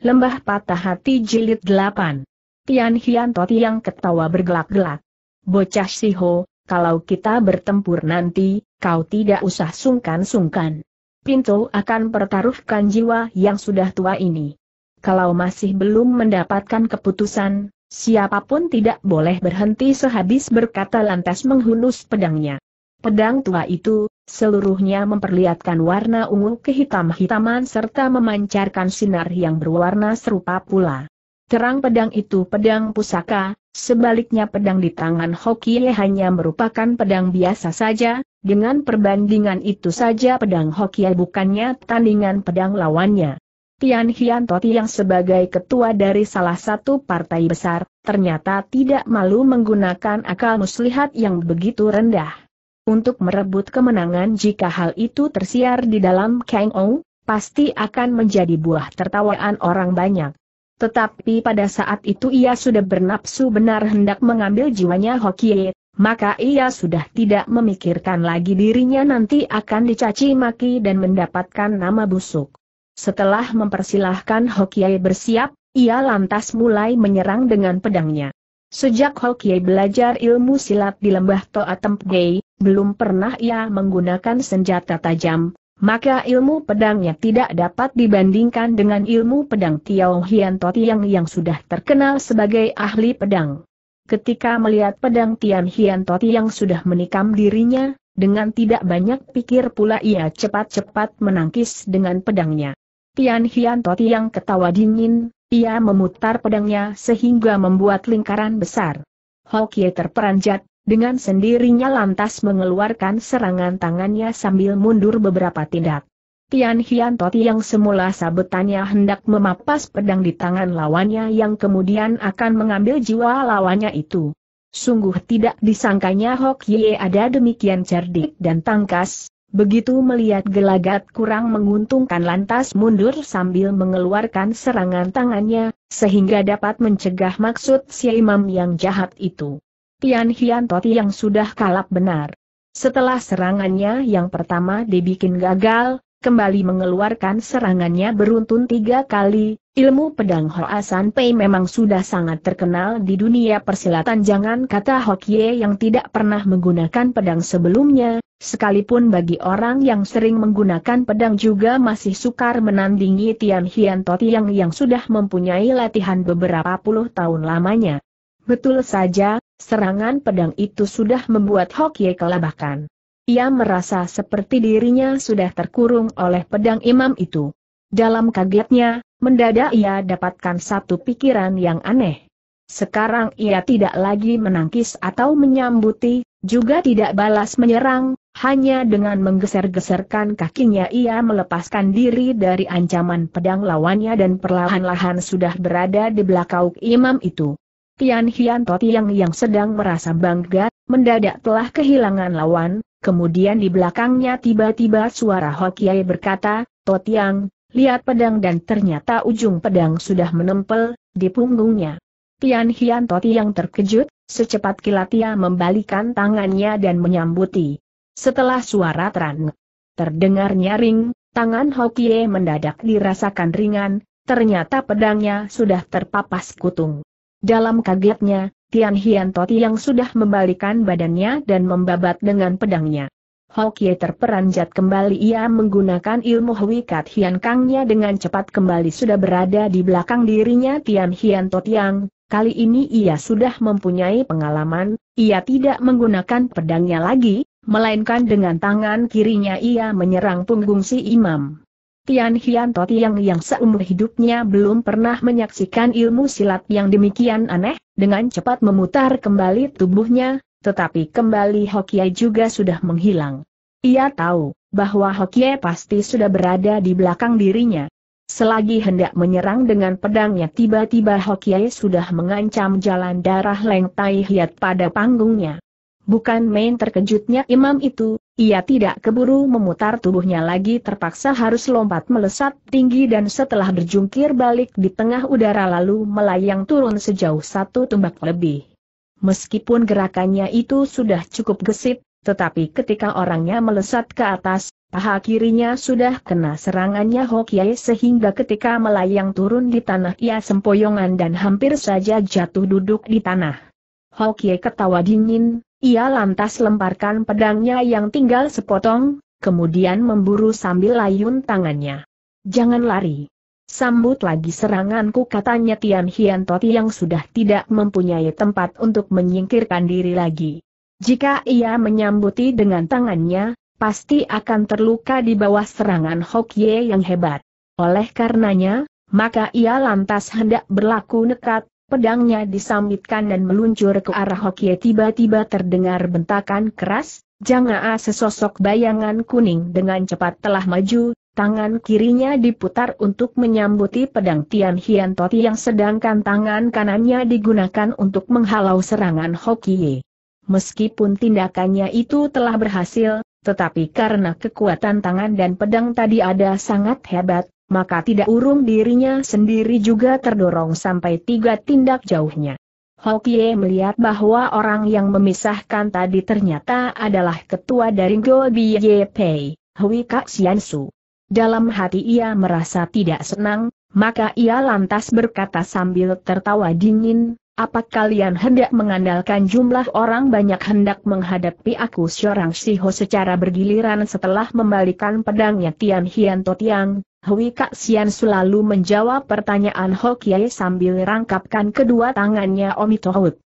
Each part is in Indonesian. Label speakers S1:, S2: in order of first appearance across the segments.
S1: Lembah Patah Hati Jilid 8 Tian Hian Tuo yang ketawa bergelak-gelak. Bocah Siho, kalau kita bertempur nanti, kau tidak usah sungkan-sungkan. Pinto akan pertaruhkan jiwa yang sudah tua ini. Kalau masih belum mendapatkan keputusan, siapapun tidak boleh berhenti sehabis berkata lantas menghunus pedangnya. Pedang tua itu, seluruhnya memperlihatkan warna ungu kehitam-hitaman serta memancarkan sinar yang berwarna serupa pula. Terang pedang itu pedang pusaka, sebaliknya pedang di tangan Hokie hanya merupakan pedang biasa saja, dengan perbandingan itu saja pedang Hokie bukannya tandingan pedang lawannya. Tian Hian Toti yang sebagai ketua dari salah satu partai besar, ternyata tidak malu menggunakan akal muslihat yang begitu rendah untuk merebut kemenangan jika hal itu tersiar di dalam Kang Ou, pasti akan menjadi buah tertawaan orang banyak. Tetapi pada saat itu ia sudah bernapsu benar hendak mengambil jiwanya Hokie, maka ia sudah tidak memikirkan lagi dirinya nanti akan dicaci maki dan mendapatkan nama busuk. Setelah mempersilahkan Hokie bersiap, ia lantas mulai menyerang dengan pedangnya. Sejak Hokie belajar ilmu silat di lembah Toa Tempgei, belum pernah ia menggunakan senjata tajam, maka ilmu pedangnya tidak dapat dibandingkan dengan ilmu pedang Tiao Hian Totiang yang sudah terkenal sebagai ahli pedang. Ketika melihat pedang Tian Hian Totiang sudah menikam dirinya, dengan tidak banyak pikir pula ia cepat-cepat menangkis dengan pedangnya. Tian Hian Totiang ketawa dingin, ia memutar pedangnya sehingga membuat lingkaran besar. Hokie terperanjat, dengan sendirinya lantas mengeluarkan serangan tangannya sambil mundur beberapa tindak. Tian Toti yang semula sabetannya hendak memapas pedang di tangan lawannya yang kemudian akan mengambil jiwa lawannya itu. Sungguh tidak disangkanya Hok Ye ada demikian cerdik dan tangkas, begitu melihat gelagat kurang menguntungkan lantas mundur sambil mengeluarkan serangan tangannya, sehingga dapat mencegah maksud si imam yang jahat itu. Tian Hian Toti yang sudah kalap benar. Setelah serangannya yang pertama dibikin gagal, kembali mengeluarkan serangannya beruntun tiga kali, ilmu pedang Hoa San Pei memang sudah sangat terkenal di dunia persilatan jangan kata Hokie yang tidak pernah menggunakan pedang sebelumnya, sekalipun bagi orang yang sering menggunakan pedang juga masih sukar menandingi Tian Hian Toti yang, yang sudah mempunyai latihan beberapa puluh tahun lamanya. Betul saja, serangan pedang itu sudah membuat Hokye kelabakan. Ia merasa seperti dirinya sudah terkurung oleh pedang imam itu. Dalam kagetnya, mendadak ia dapatkan satu pikiran yang aneh. Sekarang ia tidak lagi menangkis atau menyambuti, juga tidak balas menyerang, hanya dengan menggeser-geserkan kakinya ia melepaskan diri dari ancaman pedang lawannya dan perlahan-lahan sudah berada di belakang imam itu. Tian Hian To yang sedang merasa bangga, mendadak telah kehilangan lawan, kemudian di belakangnya tiba-tiba suara Hokiai berkata, To lihat pedang dan ternyata ujung pedang sudah menempel, di punggungnya. Tian Hian To terkejut, secepat kilat ia membalikan tangannya dan menyambuti. Setelah suara terang, terdengar nyaring, tangan Hokie mendadak dirasakan ringan, ternyata pedangnya sudah terpapas kutung. Dalam kagetnya, Tian Hian Toti yang sudah membalikan badannya dan membabat dengan pedangnya. Hokie terperanjat kembali ia menggunakan ilmu Kat Hian Kangnya dengan cepat kembali sudah berada di belakang dirinya Tian Hian yang, kali ini ia sudah mempunyai pengalaman, ia tidak menggunakan pedangnya lagi, melainkan dengan tangan kirinya ia menyerang punggung si imam. Tian Hian To Tiang yang seumur hidupnya belum pernah menyaksikan ilmu silat yang demikian aneh, dengan cepat memutar kembali tubuhnya, tetapi kembali Hokie juga sudah menghilang. Ia tahu bahwa Hokie pasti sudah berada di belakang dirinya. Selagi hendak menyerang dengan pedangnya tiba-tiba Hokie sudah mengancam jalan darah Leng Tai Hiat pada panggungnya. Bukan main terkejutnya imam itu, ia tidak keburu memutar tubuhnya lagi terpaksa harus lompat melesat tinggi dan setelah berjungkir balik di tengah udara lalu melayang turun sejauh satu tumbak lebih. Meskipun gerakannya itu sudah cukup gesit, tetapi ketika orangnya melesat ke atas, paha kirinya sudah kena serangannya Hokiai sehingga ketika melayang turun di tanah ia sempoyongan dan hampir saja jatuh duduk di tanah. Hokiai ketawa dingin, ia lantas lemparkan pedangnya yang tinggal sepotong, kemudian memburu sambil layun tangannya. Jangan lari. Sambut lagi seranganku katanya Tian Hian Toti yang sudah tidak mempunyai tempat untuk menyingkirkan diri lagi. Jika ia menyambuti dengan tangannya, pasti akan terluka di bawah serangan Hok Ye yang hebat. Oleh karenanya, maka ia lantas hendak berlaku nekat, pedangnya disambitkan dan meluncur ke arah Hokie tiba-tiba terdengar bentakan keras, Jangaa sesosok bayangan kuning dengan cepat telah maju, tangan kirinya diputar untuk menyambuti pedang Tian Hian Toti yang sedangkan tangan kanannya digunakan untuk menghalau serangan Hokie. Meskipun tindakannya itu telah berhasil, tetapi karena kekuatan tangan dan pedang tadi ada sangat hebat, maka tidak urung dirinya sendiri juga terdorong sampai tiga tindak jauhnya. Hokie melihat bahwa orang yang memisahkan tadi ternyata adalah ketua dari Go Biye Hui Kak Xiansu. Dalam hati ia merasa tidak senang, maka ia lantas berkata sambil tertawa dingin, apa kalian hendak mengandalkan jumlah orang banyak hendak menghadapi aku seorang Siho secara bergiliran setelah membalikan pedangnya Tian Hian Totiang, Hui Kak Sian selalu menjawab pertanyaan Hokiai sambil rangkapkan kedua tangannya Omi Tohut.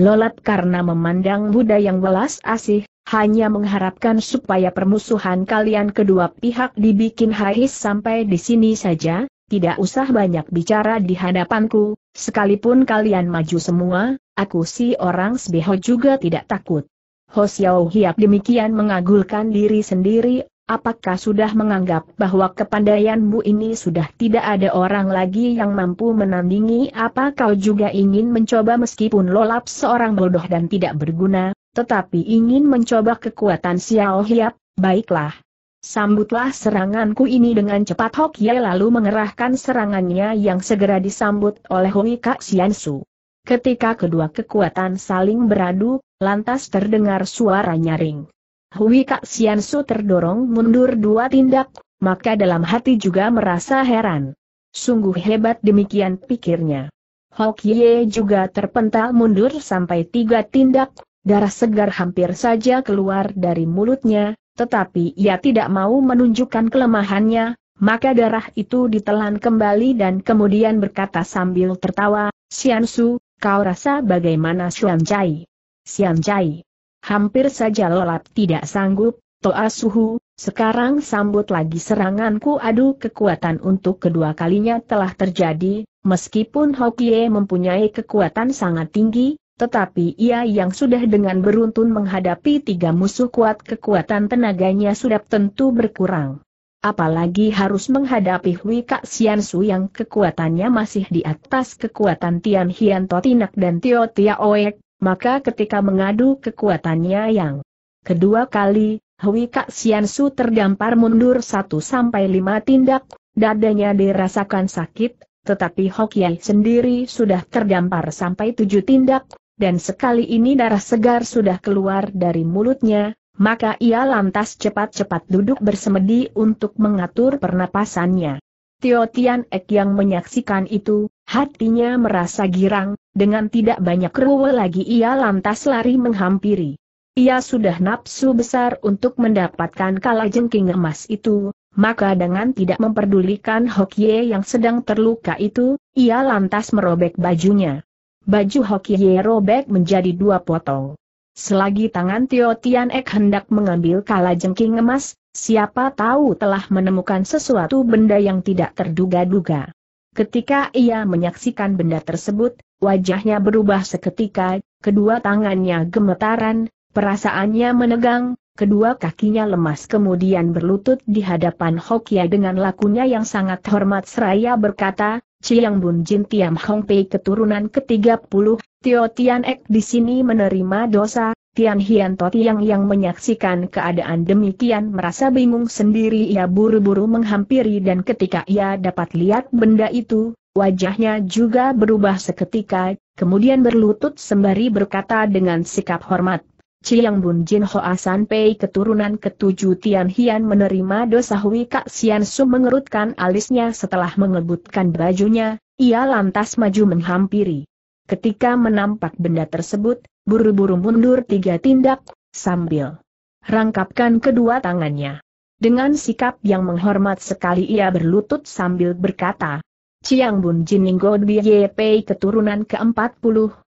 S1: Lolat karena memandang Buddha yang welas asih, hanya mengharapkan supaya permusuhan kalian kedua pihak dibikin hais sampai di sini saja, tidak usah banyak bicara di hadapanku, sekalipun kalian maju semua, aku si orang sebeho juga tidak takut. Xiao Hiap demikian mengagulkan diri sendiri Apakah sudah menganggap bahwa kepandaianmu ini sudah tidak ada orang lagi yang mampu menandingi apa kau juga ingin mencoba meskipun lolap seorang bodoh dan tidak berguna, tetapi ingin mencoba kekuatan Xiao Hiap, baiklah. Sambutlah seranganku ini dengan cepat Hok lalu mengerahkan serangannya yang segera disambut oleh Hui Kak Xiansu. Ketika kedua kekuatan saling beradu, lantas terdengar suara nyaring. Hui Kak Sian Su terdorong mundur dua tindak, maka dalam hati juga merasa heran. Sungguh hebat demikian pikirnya. Hok Ye juga terpental mundur sampai tiga tindak, darah segar hampir saja keluar dari mulutnya, tetapi ia tidak mau menunjukkan kelemahannya, maka darah itu ditelan kembali dan kemudian berkata sambil tertawa, Sian Su, kau rasa bagaimana Xuan Jai? Sian Jai. Hampir saja lelap tidak sanggup, Toa Suhu, sekarang sambut lagi seranganku adu kekuatan untuk kedua kalinya telah terjadi, meskipun Hokie mempunyai kekuatan sangat tinggi, tetapi ia yang sudah dengan beruntun menghadapi tiga musuh kuat kekuatan tenaganya sudah tentu berkurang. Apalagi harus menghadapi Hui Kak Sian Su yang kekuatannya masih di atas kekuatan Tian Hian Totinak dan Tio Tia Oek, maka ketika mengadu kekuatannya yang kedua kali, Hui Kak Sian Su terdampar mundur satu sampai lima tindak, dadanya dirasakan sakit, tetapi Hokiai sendiri sudah terdampar sampai tujuh tindak, dan sekali ini darah segar sudah keluar dari mulutnya, maka ia lantas cepat-cepat duduk bersemedi untuk mengatur pernapasannya. Tio Tian Ek yang menyaksikan itu, hatinya merasa girang, dengan tidak banyak ruwe lagi ia lantas lari menghampiri. Ia sudah nafsu besar untuk mendapatkan kalajengking emas itu, maka dengan tidak memperdulikan Hokye yang sedang terluka itu, ia lantas merobek bajunya. Baju Hokye robek menjadi dua potong. Selagi tangan Tio Tian Ek hendak mengambil kalajengking emas, siapa tahu telah menemukan sesuatu benda yang tidak terduga-duga. Ketika ia menyaksikan benda tersebut, wajahnya berubah seketika, kedua tangannya gemetaran, perasaannya menegang, kedua kakinya lemas kemudian berlutut di hadapan Hokia dengan lakunya yang sangat hormat seraya berkata, Ciang Bun Jin Tiam Hong Pei keturunan ke-30, Tio Tian Ek di sini menerima dosa, Tian Hian Totiang yang menyaksikan keadaan demikian merasa bingung sendiri ia buru-buru menghampiri dan ketika ia dapat lihat benda itu, wajahnya juga berubah seketika, kemudian berlutut sembari berkata dengan sikap hormat. Chiang Bun Jin Hoa San Pei keturunan ketujuh Tian Hian menerima dosa Hui Kak Sian Su mengerutkan alisnya setelah mengebutkan bajunya, ia lantas maju menghampiri. Ketika menampak benda tersebut, buru-buru mundur tiga tindak, sambil rangkapkan kedua tangannya. Dengan sikap yang menghormat sekali ia berlutut sambil berkata, Ciang Bun Ye Pei keturunan ke-40,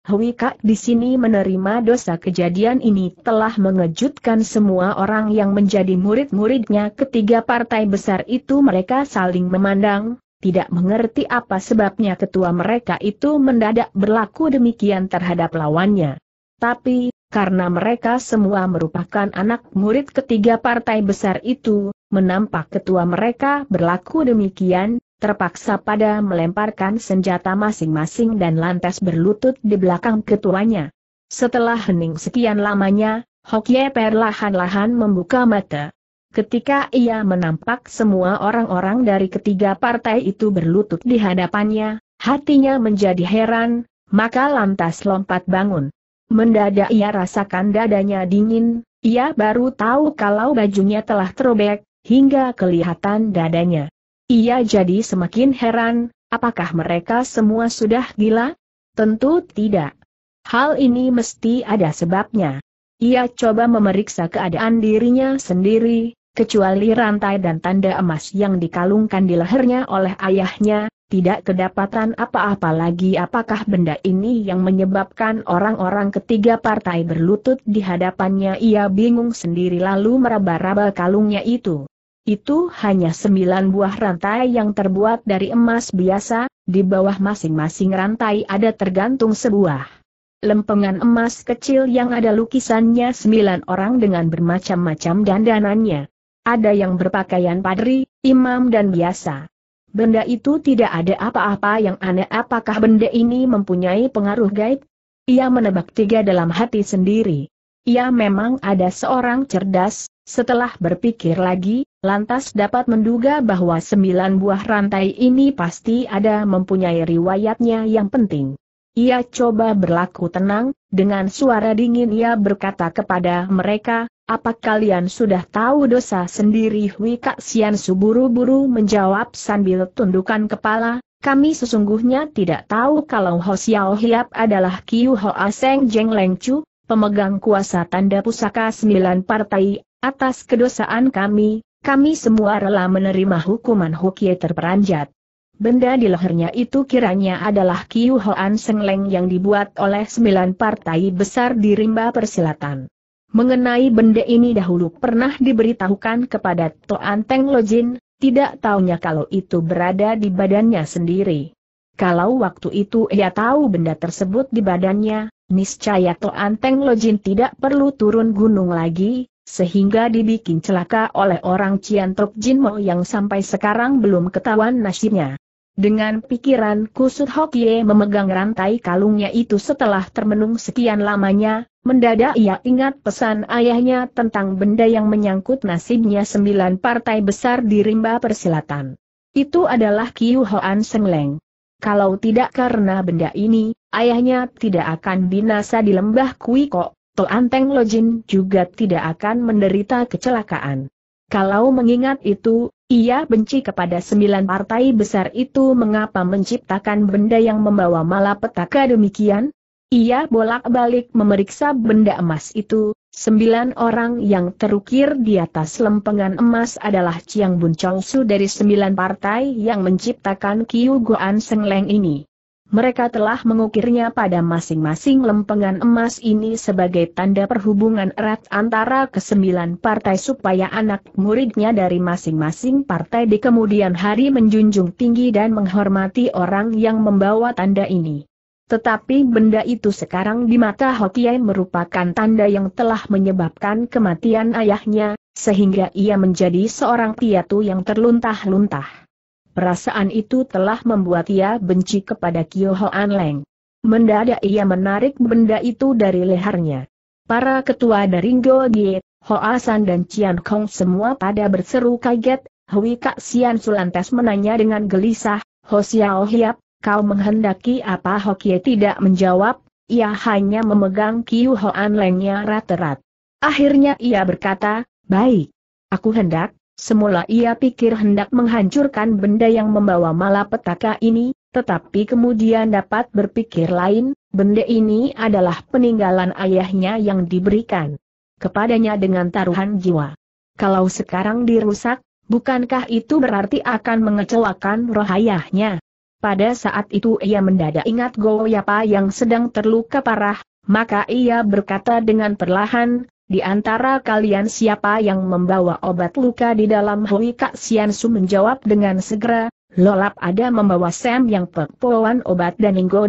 S1: Hui Kak di sini menerima dosa kejadian ini telah mengejutkan semua orang yang menjadi murid-muridnya ketiga partai besar itu mereka saling memandang, tidak mengerti apa sebabnya ketua mereka itu mendadak berlaku demikian terhadap lawannya. Tapi, karena mereka semua merupakan anak murid ketiga partai besar itu, menampak ketua mereka berlaku demikian, terpaksa pada melemparkan senjata masing-masing dan lantas berlutut di belakang ketuanya. Setelah hening sekian lamanya, Hokye perlahan-lahan membuka mata. Ketika ia menampak semua orang-orang dari ketiga partai itu berlutut di hadapannya, hatinya menjadi heran, maka lantas lompat bangun. Mendadak ia rasakan dadanya dingin, ia baru tahu kalau bajunya telah terobek, hingga kelihatan dadanya. Ia jadi semakin heran, apakah mereka semua sudah gila? Tentu tidak. Hal ini mesti ada sebabnya. Ia coba memeriksa keadaan dirinya sendiri, kecuali rantai dan tanda emas yang dikalungkan di lehernya oleh ayahnya, tidak kedapatan apa-apa lagi apakah benda ini yang menyebabkan orang-orang ketiga partai berlutut di hadapannya ia bingung sendiri lalu meraba-raba kalungnya itu. Itu hanya sembilan buah rantai yang terbuat dari emas biasa, di bawah masing-masing rantai ada tergantung sebuah lempengan emas kecil yang ada lukisannya sembilan orang dengan bermacam-macam dandanannya. Ada yang berpakaian padri, imam dan biasa. Benda itu tidak ada apa-apa yang aneh apakah benda ini mempunyai pengaruh gaib? Ia menebak tiga dalam hati sendiri. Ia memang ada seorang cerdas, setelah berpikir lagi, lantas dapat menduga bahwa sembilan buah rantai ini pasti ada mempunyai riwayatnya yang penting. Ia coba berlaku tenang, dengan suara dingin ia berkata kepada mereka, apa kalian sudah tahu dosa sendiri Hui Kak Sian suburu-buru menjawab sambil tundukan kepala, kami sesungguhnya tidak tahu kalau Ho Xiao Hiap adalah Kiu Ho Aseng Jeng Leng Chu, pemegang kuasa tanda pusaka sembilan partai, atas kedosaan kami, kami semua rela menerima hukuman Hukie terperanjat. Benda di lehernya itu kiranya adalah Kiu Hoan Seng Leng yang dibuat oleh sembilan partai besar di rimba persilatan. Mengenai benda ini dahulu pernah diberitahukan kepada Toan Teng Lojin, tidak taunya kalau itu berada di badannya sendiri. Kalau waktu itu ia tahu benda tersebut di badannya, niscaya Toan Teng Lojin tidak perlu turun gunung lagi, sehingga dibikin celaka oleh orang Jin Jinmo yang sampai sekarang belum ketahuan nasibnya. Dengan pikiran kusut Hokie memegang rantai kalungnya itu setelah termenung sekian lamanya, mendadak ia ingat pesan ayahnya tentang benda yang menyangkut nasibnya sembilan partai besar di rimba persilatan. Itu adalah Kiu Hoan Sengleng. Kalau tidak karena benda ini, ayahnya tidak akan binasa di lembah Kuiko, Toanteng Lojin juga tidak akan menderita kecelakaan. Kalau mengingat itu, ia benci kepada sembilan partai besar itu mengapa menciptakan benda yang membawa malapetaka demikian? Ia bolak-balik memeriksa benda emas itu, sembilan orang yang terukir di atas lempengan emas adalah Chiang Bun Chong Su dari sembilan partai yang menciptakan Kiu Goan Leng ini. Mereka telah mengukirnya pada masing-masing lempengan emas ini sebagai tanda perhubungan erat antara kesembilan partai supaya anak muridnya dari masing-masing partai di kemudian hari menjunjung tinggi dan menghormati orang yang membawa tanda ini. Tetapi benda itu sekarang di mata Hokiai merupakan tanda yang telah menyebabkan kematian ayahnya, sehingga ia menjadi seorang piatu yang terluntah-luntah. Perasaan itu telah membuat ia benci kepada Kyo Hoan Leng. Mendadak ia menarik benda itu dari lehernya. Para ketua dari Ngo Gie, Hoa San dan Cian Kong semua pada berseru kaget, Hui Kak Sian Sulantes menanya dengan gelisah, Ho Xiao Hiap, kau menghendaki apa Ho Hokie tidak menjawab, ia hanya memegang Kiu Hoan Lengnya rat-rat. Akhirnya ia berkata, baik. Aku hendak, Semula ia pikir hendak menghancurkan benda yang membawa malapetaka ini, tetapi kemudian dapat berpikir lain, benda ini adalah peninggalan ayahnya yang diberikan kepadanya dengan taruhan jiwa. Kalau sekarang dirusak, bukankah itu berarti akan mengecewakan roh ayahnya? Pada saat itu ia mendadak ingat Goyapa yang sedang terluka parah, maka ia berkata dengan perlahan, di antara kalian siapa yang membawa obat luka di dalam Hui Kak Sian Su menjawab dengan segera, Lolap ada membawa Sam yang pepoan obat dan Inggo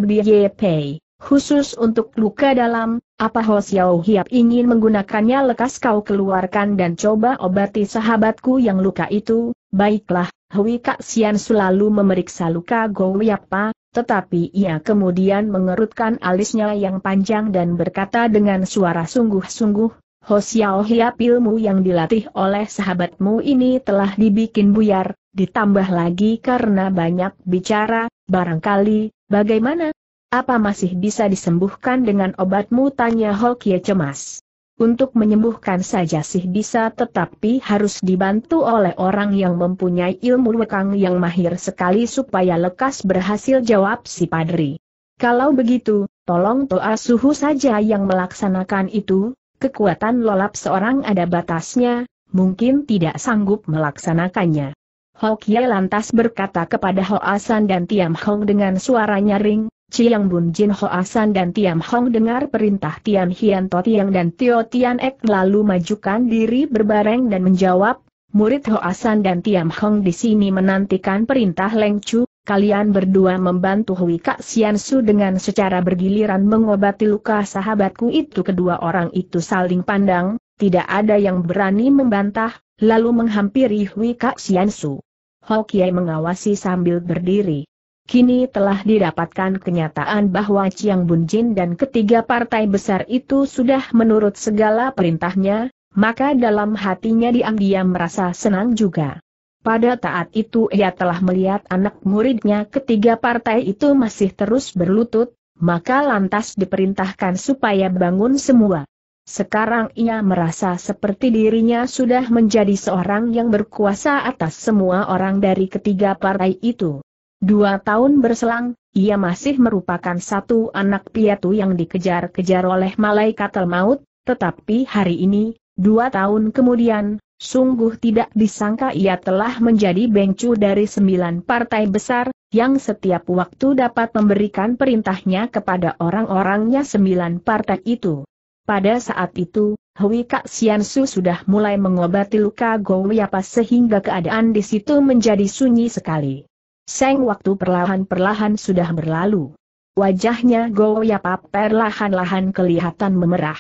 S1: Pei. Khusus untuk luka dalam, apa Ho Xiao Hiap ingin menggunakannya lekas kau keluarkan dan coba obati sahabatku yang luka itu, baiklah, Hui Kak Sian selalu memeriksa luka Go Yapa, tetapi ia kemudian mengerutkan alisnya yang panjang dan berkata dengan suara sungguh-sungguh, Xiao Hiap ilmu yang dilatih oleh sahabatmu ini telah dibikin buyar, ditambah lagi karena banyak bicara, barangkali, bagaimana? Apa masih bisa disembuhkan dengan obatmu? Tanya Kie cemas. Untuk menyembuhkan saja sih bisa tetapi harus dibantu oleh orang yang mempunyai ilmu lekang yang mahir sekali supaya lekas berhasil jawab si padri. Kalau begitu, tolong Toa Suhu saja yang melaksanakan itu, Kekuatan lolap seorang ada batasnya, mungkin tidak sanggup melaksanakannya. Hokia lantas berkata kepada Hoasan dan Tiam Hong dengan suara nyaring, Ciang Bun Jin Hoasan dan Tiam Hong dengar perintah Tian Hian To Tiang dan Tio Tian Ek lalu majukan diri berbareng dan menjawab, murid Hoasan dan Tiam Hong di sini menantikan perintah Leng Chu, kalian berdua membantu Hui Kak Sian Su dengan secara bergiliran mengobati luka sahabatku itu kedua orang itu saling pandang, tidak ada yang berani membantah, lalu menghampiri Hui Kak Sian Su. mengawasi sambil berdiri. Kini telah didapatkan kenyataan bahwa Chiang Bun Jin dan ketiga partai besar itu sudah menurut segala perintahnya, maka dalam hatinya diam-diam merasa senang juga. Pada saat itu ia telah melihat anak muridnya ketiga partai itu masih terus berlutut, maka lantas diperintahkan supaya bangun semua. Sekarang ia merasa seperti dirinya sudah menjadi seorang yang berkuasa atas semua orang dari ketiga partai itu. Dua tahun berselang, ia masih merupakan satu anak piatu yang dikejar-kejar oleh malaikat maut, tetapi hari ini, dua tahun kemudian, Sungguh tidak disangka ia telah menjadi bengcu dari sembilan partai besar, yang setiap waktu dapat memberikan perintahnya kepada orang-orangnya sembilan partai itu. Pada saat itu, Hui Kak Siansu sudah mulai mengobati luka Gowiapa sehingga keadaan di situ menjadi sunyi sekali. Seng waktu perlahan-perlahan sudah berlalu. Wajahnya Gowiapa perlahan-lahan kelihatan memerah.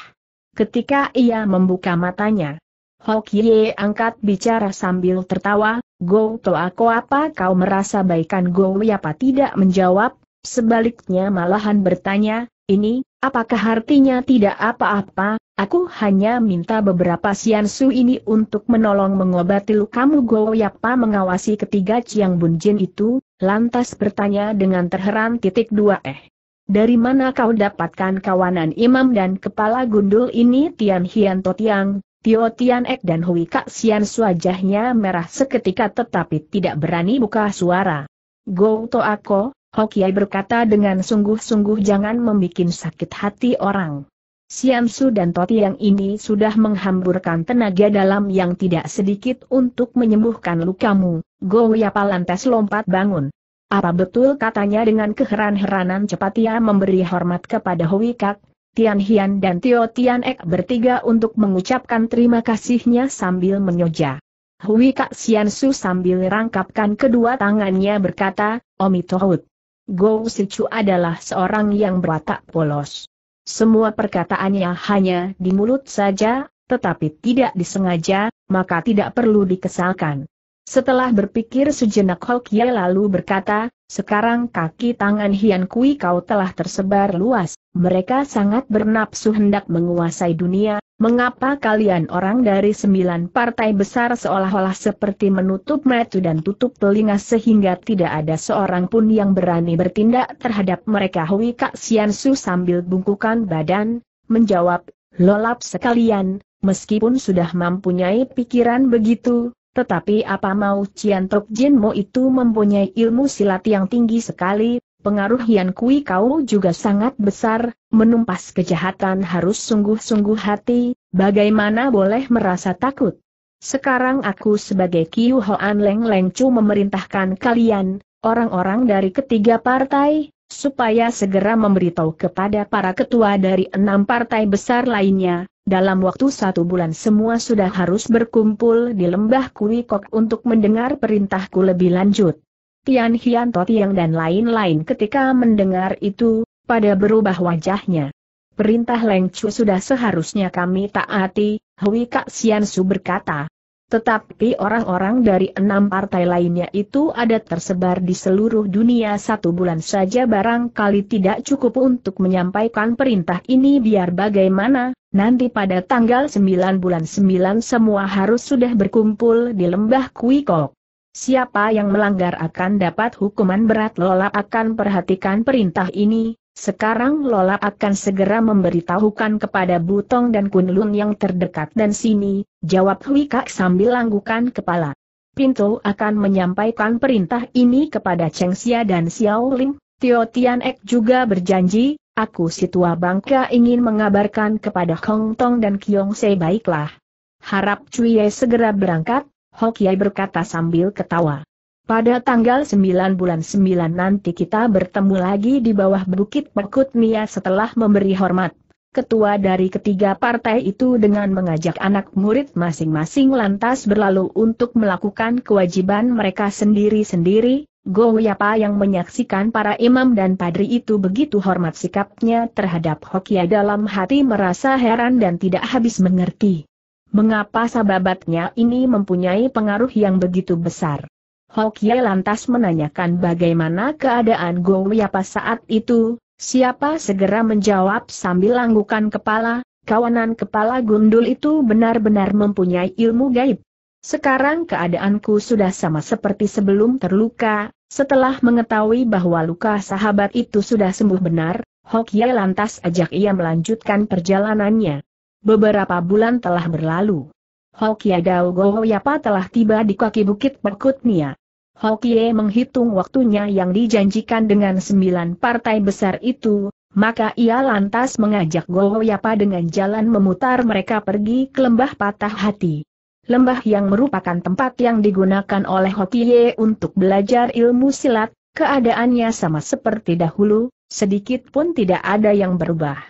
S1: Ketika ia membuka matanya, Hokie angkat bicara sambil tertawa, Go to aku apa kau merasa baikan Go apa tidak menjawab, sebaliknya malahan bertanya, ini, apakah artinya tidak apa-apa, aku hanya minta beberapa siansu ini untuk menolong mengobati kamu Go Yapa mengawasi ketiga Bun Bunjin itu, lantas bertanya dengan terheran titik dua eh. Dari mana kau dapatkan kawanan imam dan kepala gundul ini Tian Hian Totiang, Tio Tian Ek dan Hui Kak Sian Suajahnya merah seketika tetapi tidak berani buka suara. Go to aku, Hokiai berkata dengan sungguh-sungguh jangan membuat sakit hati orang. Sian Su dan Toti yang ini sudah menghamburkan tenaga dalam yang tidak sedikit untuk menyembuhkan lukamu. Go Yapa lantas lompat bangun. Apa betul katanya dengan keheran-heranan cepat ia memberi hormat kepada Hui Kak, Tian Hian dan Tio Tian Ek bertiga untuk mengucapkan terima kasihnya sambil menyoja. Hui Kak Sian Su sambil rangkapkan kedua tangannya berkata, Omi Tohut. Go Sichu adalah seorang yang berwatak polos. Semua perkataannya hanya di mulut saja, tetapi tidak disengaja, maka tidak perlu dikesalkan. Setelah berpikir sejenak Hok Ye lalu berkata, sekarang kaki tangan Hian Kui kau telah tersebar luas, mereka sangat bernapsu hendak menguasai dunia, mengapa kalian orang dari sembilan partai besar seolah-olah seperti menutup mata dan tutup telinga sehingga tidak ada seorang pun yang berani bertindak terhadap mereka Hui Kak Sian Su sambil bungkukan badan, menjawab, lolap sekalian, meskipun sudah mempunyai pikiran begitu, tetapi apa mau Cian Tok Jin Mo itu mempunyai ilmu silat yang tinggi sekali, pengaruh Yan Kui Kau juga sangat besar, menumpas kejahatan harus sungguh-sungguh hati, bagaimana boleh merasa takut. Sekarang aku sebagai Kiu Hoan Leng Leng Chu memerintahkan kalian, orang-orang dari ketiga partai, supaya segera memberitahu kepada para ketua dari enam partai besar lainnya, dalam waktu satu bulan semua sudah harus berkumpul di lembah Kui Kok untuk mendengar perintahku lebih lanjut. Tian Hian Yang dan lain-lain ketika mendengar itu, pada berubah wajahnya. Perintah Leng Chu sudah seharusnya kami taati, Hui Kak Sian Su berkata. Tetapi orang-orang dari enam partai lainnya itu ada tersebar di seluruh dunia satu bulan saja barangkali tidak cukup untuk menyampaikan perintah ini biar bagaimana, nanti pada tanggal sembilan bulan sembilan semua harus sudah berkumpul di lembah Kuikok. Siapa yang melanggar akan dapat hukuman berat Lola akan perhatikan perintah ini, sekarang Lola akan segera memberitahukan kepada Butong dan Kunlun yang terdekat dan sini, jawab Hui Kak sambil anggukan kepala. Pintu akan menyampaikan perintah ini kepada Cheng Xia dan Xiao Ling, Tio Tian Ek juga berjanji, aku si tua bangka ingin mengabarkan kepada Hong Tong dan Kiong Se baiklah. Harap Ye segera berangkat, Hokiai berkata sambil ketawa. Pada tanggal 9 bulan 9 nanti kita bertemu lagi di bawah Bukit Pekut Nia setelah memberi hormat. Ketua dari ketiga partai itu dengan mengajak anak murid masing-masing lantas berlalu untuk melakukan kewajiban mereka sendiri-sendiri, Yapa yang menyaksikan para imam dan padri itu begitu hormat sikapnya terhadap Hokia dalam hati merasa heran dan tidak habis mengerti. Mengapa sahabatnya ini mempunyai pengaruh yang begitu besar? Hokie lantas menanyakan bagaimana keadaan Gowiapa saat itu, siapa segera menjawab sambil anggukan kepala, kawanan kepala gundul itu benar-benar mempunyai ilmu gaib. Sekarang keadaanku sudah sama seperti sebelum terluka, setelah mengetahui bahwa luka sahabat itu sudah sembuh benar, Hokie lantas ajak ia melanjutkan perjalanannya. Beberapa bulan telah berlalu. Hokia Dao Gohoyapa telah tiba di kaki bukit Nia. Hokie menghitung waktunya yang dijanjikan dengan sembilan partai besar itu, maka ia lantas mengajak Gohoyapa dengan jalan memutar mereka pergi ke lembah patah hati. Lembah yang merupakan tempat yang digunakan oleh Hokie untuk belajar ilmu silat, keadaannya sama seperti dahulu, sedikit pun tidak ada yang berubah.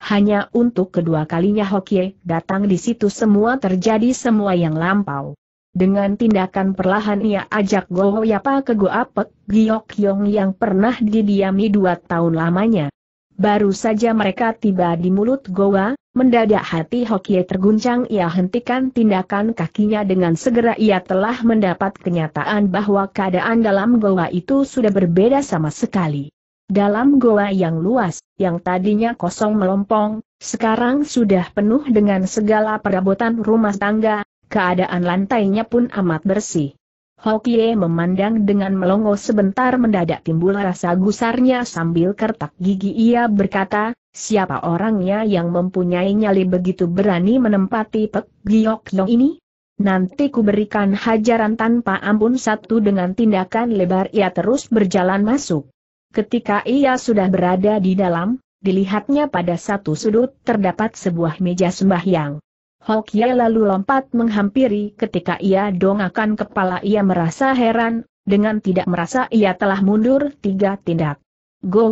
S1: Hanya untuk kedua kalinya Hokie datang di situ semua terjadi semua yang lampau. Dengan tindakan perlahan ia ajak Goho Yapa ke Goa Pek Giok Yong yang pernah didiami dua tahun lamanya. Baru saja mereka tiba di mulut goa, mendadak hati Hokie terguncang ia hentikan tindakan kakinya dengan segera ia telah mendapat kenyataan bahwa keadaan dalam goa itu sudah berbeda sama sekali. Dalam goa yang luas, yang tadinya kosong melompong, sekarang sudah penuh dengan segala perabotan rumah tangga, keadaan lantainya pun amat bersih. Hokie memandang dengan melongo sebentar mendadak timbul rasa gusarnya sambil kertak gigi ia berkata, siapa orangnya yang mempunyai nyali begitu berani menempati Pek Giok Yong ini? Nanti ku berikan hajaran tanpa ampun satu dengan tindakan lebar ia terus berjalan masuk. Ketika ia sudah berada di dalam, dilihatnya pada satu sudut terdapat sebuah meja sembahyang. Hokye lalu lompat menghampiri ketika ia dongakan kepala ia merasa heran, dengan tidak merasa ia telah mundur tiga tindak.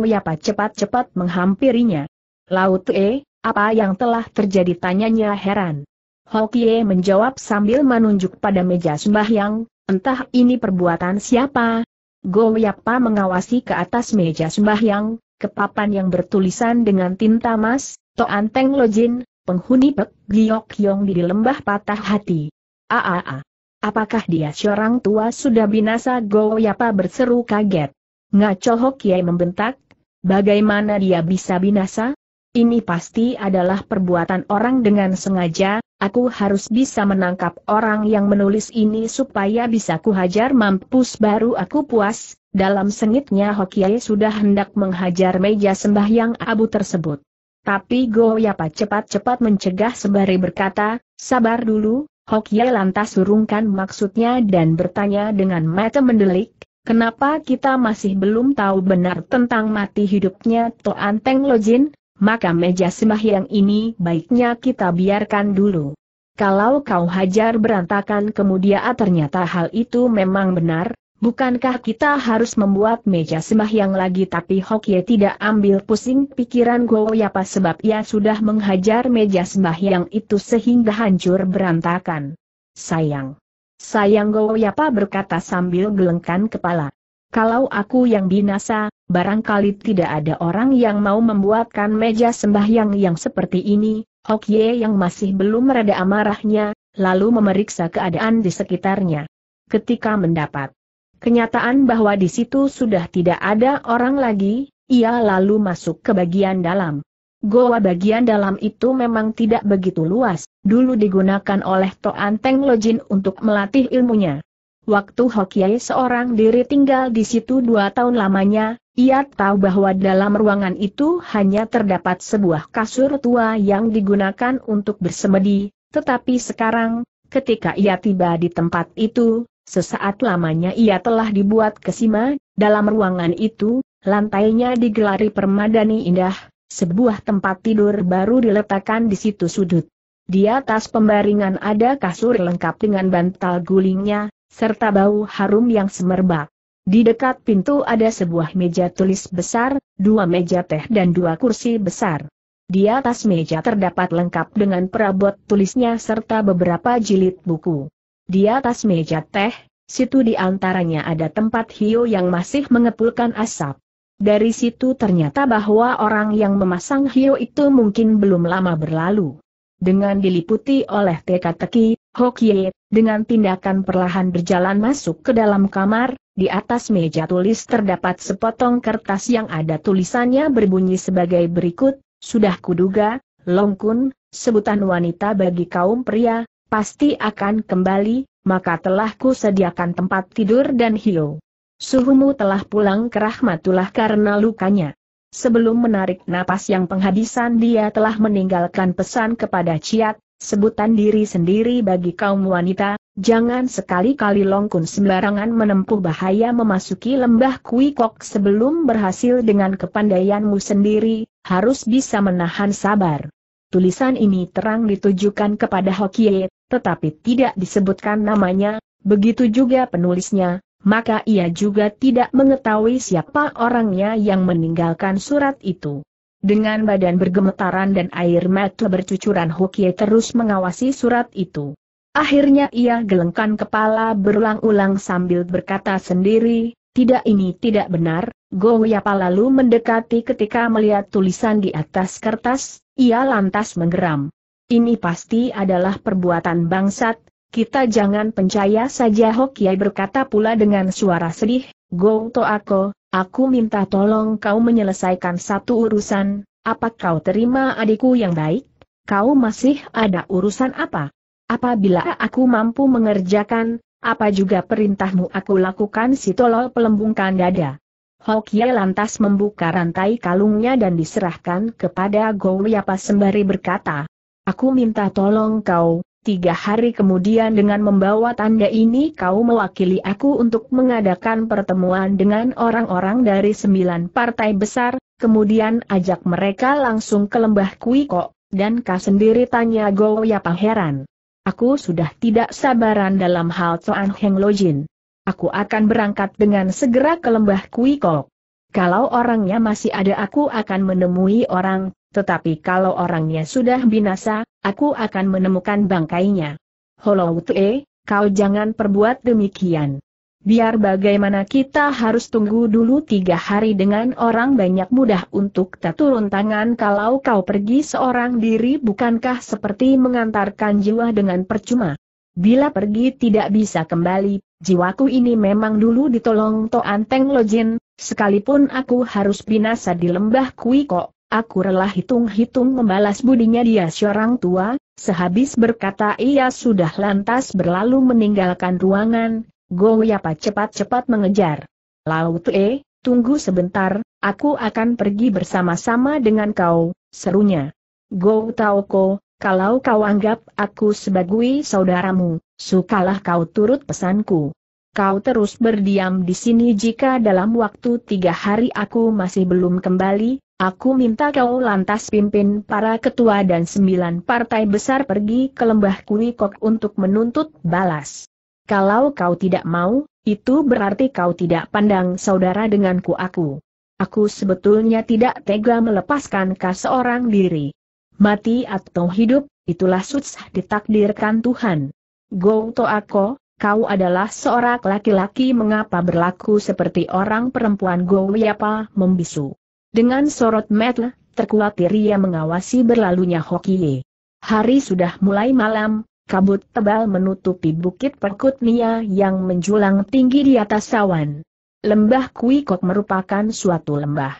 S1: Yapa cepat-cepat menghampirinya. Laut E, apa yang telah terjadi tanyanya heran. Hokye menjawab sambil menunjuk pada meja sembahyang, entah ini perbuatan siapa, Goyapa mengawasi ke atas meja sembahyang, ke papan yang bertulisan dengan tinta mas, Toan Teng Lojin, penghuni Pek Giok Yong di lembah patah hati. Aaa. Apakah dia seorang tua sudah binasa Goyapa berseru kaget. Ngaco Hokiai membentak, bagaimana dia bisa binasa? Ini pasti adalah perbuatan orang dengan sengaja, aku harus bisa menangkap orang yang menulis ini supaya bisa kuhajar mampus baru aku puas, dalam sengitnya Hokiai sudah hendak menghajar meja sembahyang abu tersebut. Tapi Goyapa cepat-cepat mencegah sembari berkata, sabar dulu, Hokiai lantas surungkan maksudnya dan bertanya dengan mata mendelik, kenapa kita masih belum tahu benar tentang mati hidupnya Toan Teng Lojin, maka meja sembahyang ini baiknya kita biarkan dulu. Kalau kau hajar berantakan kemudian ah, ternyata hal itu memang benar, bukankah kita harus membuat meja sembahyang lagi tapi Hokye tidak ambil pusing pikiran Goyapa sebab ia sudah menghajar meja sembahyang itu sehingga hancur berantakan. Sayang. Sayang Goyapa berkata sambil gelengkan kepala. Kalau aku yang binasa, barangkali tidak ada orang yang mau membuatkan meja sembahyang yang seperti ini, Hokye yang masih belum mereda amarahnya, lalu memeriksa keadaan di sekitarnya. Ketika mendapat kenyataan bahwa di situ sudah tidak ada orang lagi, ia lalu masuk ke bagian dalam. Goa bagian dalam itu memang tidak begitu luas, dulu digunakan oleh Toan Teng Lojin untuk melatih ilmunya. Waktu Hokiai seorang diri tinggal di situ dua tahun lamanya, ia tahu bahwa dalam ruangan itu hanya terdapat sebuah kasur tua yang digunakan untuk bersemedi, tetapi sekarang, ketika ia tiba di tempat itu, sesaat lamanya ia telah dibuat kesima, dalam ruangan itu, lantainya digelari permadani indah, sebuah tempat tidur baru diletakkan di situ sudut. Di atas pembaringan ada kasur lengkap dengan bantal gulingnya, serta bau harum yang semerbak. Di dekat pintu ada sebuah meja tulis besar, dua meja teh dan dua kursi besar. Di atas meja terdapat lengkap dengan perabot tulisnya serta beberapa jilid buku. Di atas meja teh, situ di antaranya ada tempat Hio yang masih mengepulkan asap. Dari situ ternyata bahwa orang yang memasang Hio itu mungkin belum lama berlalu. Dengan diliputi oleh teka-teki, Hokie, dengan tindakan perlahan berjalan masuk ke dalam kamar, di atas meja tulis terdapat sepotong kertas yang ada tulisannya berbunyi sebagai berikut, sudah kuduga, Longkun, sebutan wanita bagi kaum pria, pasti akan kembali, maka telah ku sediakan tempat tidur dan hiu. Suhumu telah pulang ke rahmatullah karena lukanya. Sebelum menarik napas yang penghabisan dia telah meninggalkan pesan kepada Ciat, sebutan diri sendiri bagi kaum wanita, jangan sekali-kali Longkun sembarangan menempuh bahaya memasuki lembah Kuikok sebelum berhasil dengan kepandaianmu sendiri, harus bisa menahan sabar. Tulisan ini terang ditujukan kepada Hokie, tetapi tidak disebutkan namanya, begitu juga penulisnya, maka ia juga tidak mengetahui siapa orangnya yang meninggalkan surat itu. Dengan badan bergemetaran dan air mata bercucuran Hokie terus mengawasi surat itu. Akhirnya ia gelengkan kepala berulang-ulang sambil berkata sendiri, tidak ini tidak benar, Goyapa lalu mendekati ketika melihat tulisan di atas kertas, ia lantas menggeram. Ini pasti adalah perbuatan bangsat, kita jangan percaya saja Hokie berkata pula dengan suara sedih, Go to ako, Aku minta tolong kau menyelesaikan satu urusan, apa kau terima adikku yang baik? Kau masih ada urusan apa? Apabila aku mampu mengerjakan, apa juga perintahmu aku lakukan si tolol pelembungkan dada. Hokia lantas membuka rantai kalungnya dan diserahkan kepada Gowiapa sembari berkata, Aku minta tolong kau, Tiga hari kemudian dengan membawa tanda ini kau mewakili aku untuk mengadakan pertemuan dengan orang-orang dari sembilan partai besar, kemudian ajak mereka langsung ke lembah Kuiko, dan kau sendiri tanya Goyapa heran. Aku sudah tidak sabaran dalam hal Soan Heng Lojin. Aku akan berangkat dengan segera ke lembah Kuiko. Kalau orangnya masih ada aku akan menemui orang, tetapi kalau orangnya sudah binasa, Aku akan menemukan bangkainya. Hollow Tue, kau jangan perbuat demikian. Biar bagaimana kita harus tunggu dulu tiga hari dengan orang banyak mudah untuk tak turun tangan kalau kau pergi seorang diri bukankah seperti mengantarkan jiwa dengan percuma. Bila pergi tidak bisa kembali, jiwaku ini memang dulu ditolong Toan Teng Lojin, sekalipun aku harus binasa di lembah kui kok. Aku rela hitung-hitung membalas budinya dia seorang tua, sehabis berkata ia sudah lantas berlalu meninggalkan ruangan, Goyapa cepat-cepat mengejar. Laut E, tunggu sebentar, aku akan pergi bersama-sama dengan kau, serunya. Go ko, kalau kau anggap aku sebagai saudaramu, sukalah kau turut pesanku. Kau terus berdiam di sini jika dalam waktu tiga hari aku masih belum kembali, Aku minta kau lantas pimpin para ketua dan sembilan partai besar pergi ke lembah Kuikok untuk menuntut balas. Kalau kau tidak mau, itu berarti kau tidak pandang saudara denganku aku. Aku sebetulnya tidak tega melepaskan kau seorang diri. Mati atau hidup, itulah susah ditakdirkan Tuhan. Go to ako, kau adalah seorang laki-laki mengapa berlaku seperti orang perempuan Go Wiapa membisu. Dengan sorot mata, terkuatir ia mengawasi berlalunya Hokie. Hari sudah mulai malam, kabut tebal menutupi bukit Nia yang menjulang tinggi di atas sawan. Lembah Kuikok merupakan suatu lembah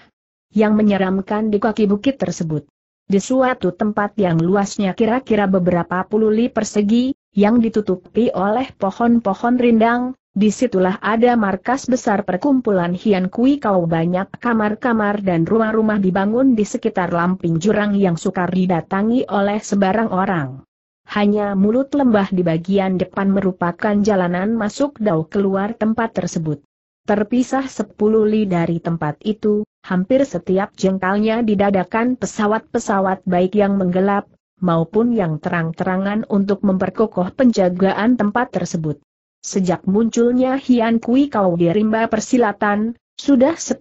S1: yang menyeramkan di kaki bukit tersebut. Di suatu tempat yang luasnya kira-kira beberapa puluh li persegi, yang ditutupi oleh pohon-pohon rindang, Disitulah ada markas besar perkumpulan Hian Kui Kau banyak kamar-kamar dan rumah-rumah dibangun di sekitar lamping jurang yang sukar didatangi oleh sebarang orang. Hanya mulut lembah di bagian depan merupakan jalanan masuk dau keluar tempat tersebut. Terpisah sepuluh li dari tempat itu, hampir setiap jengkalnya didadakan pesawat-pesawat baik yang menggelap, maupun yang terang-terangan untuk memperkokoh penjagaan tempat tersebut. Sejak munculnya Hian Kui Kau di rimba persilatan, sudah 10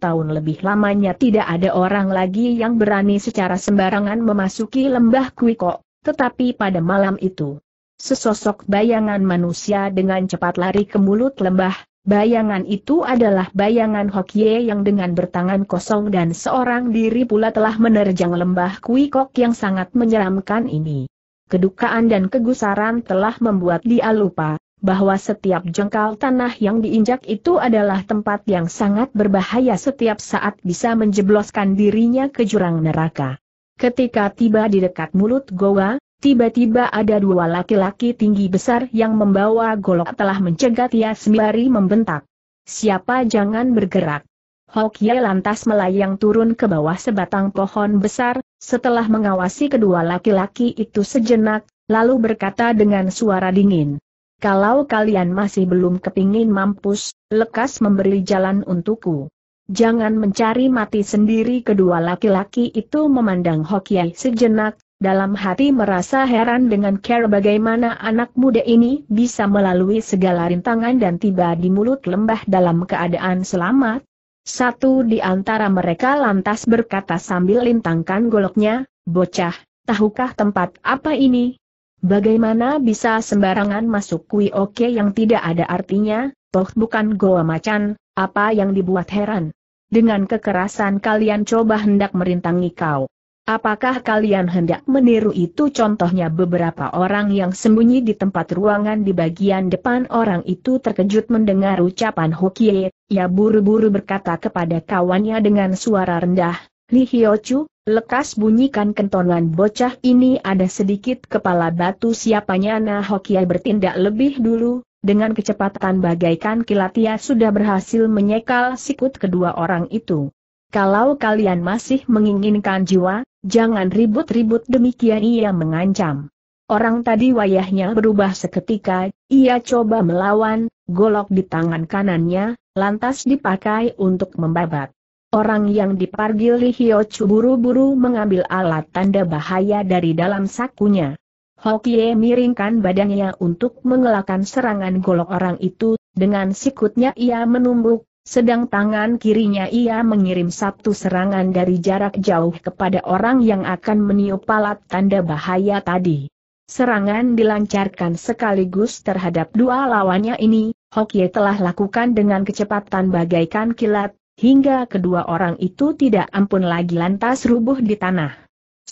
S1: tahun lebih lamanya tidak ada orang lagi yang berani secara sembarangan memasuki lembah Kui Kok, tetapi pada malam itu, sesosok bayangan manusia dengan cepat lari ke mulut lembah, bayangan itu adalah bayangan Hokye yang dengan bertangan kosong dan seorang diri pula telah menerjang lembah Kui Kok yang sangat menyeramkan ini. Kedukaan dan kegusaran telah membuat dia lupa, bahwa setiap jengkal tanah yang diinjak itu adalah tempat yang sangat berbahaya setiap saat bisa menjebloskan dirinya ke jurang neraka. Ketika tiba di dekat mulut goa, tiba-tiba ada dua laki-laki tinggi besar yang membawa golok telah mencegat ia sembari membentak. Siapa jangan bergerak. Hokie lantas melayang turun ke bawah sebatang pohon besar, setelah mengawasi kedua laki-laki itu sejenak, lalu berkata dengan suara dingin, kalau kalian masih belum kepingin mampus, lekas memberi jalan untukku. Jangan mencari mati sendiri kedua laki-laki itu memandang Hokiai sejenak, dalam hati merasa heran dengan care bagaimana anak muda ini bisa melalui segala rintangan dan tiba di mulut lembah dalam keadaan selamat. Satu di antara mereka lantas berkata sambil lintangkan goloknya, Bocah, tahukah tempat apa ini? Bagaimana bisa sembarangan masuk kui oke yang tidak ada artinya, toh bukan goa macan, apa yang dibuat heran? Dengan kekerasan kalian coba hendak merintangi kau. Apakah kalian hendak meniru itu contohnya beberapa orang yang sembunyi di tempat ruangan di bagian depan orang itu terkejut mendengar ucapan Hokie, ia buru-buru berkata kepada kawannya dengan suara rendah, Li Hiochu, lekas bunyikan kentongan bocah ini ada sedikit kepala batu siapanya Nah Hokia bertindak lebih dulu, dengan kecepatan bagaikan kilat ia sudah berhasil menyekal sikut kedua orang itu. Kalau kalian masih menginginkan jiwa, jangan ribut-ribut demikian ia mengancam. Orang tadi wayahnya berubah seketika, ia coba melawan, golok di tangan kanannya, lantas dipakai untuk membabat. Orang yang dipargil Li Chu buru-buru mengambil alat tanda bahaya dari dalam sakunya. Hokie miringkan badannya untuk mengelakkan serangan golok orang itu, dengan sikutnya ia menumbuk, sedang tangan kirinya ia mengirim satu serangan dari jarak jauh kepada orang yang akan meniup alat tanda bahaya tadi. Serangan dilancarkan sekaligus terhadap dua lawannya ini, Hokie telah lakukan dengan kecepatan bagaikan kilat, hingga kedua orang itu tidak ampun lagi lantas rubuh di tanah.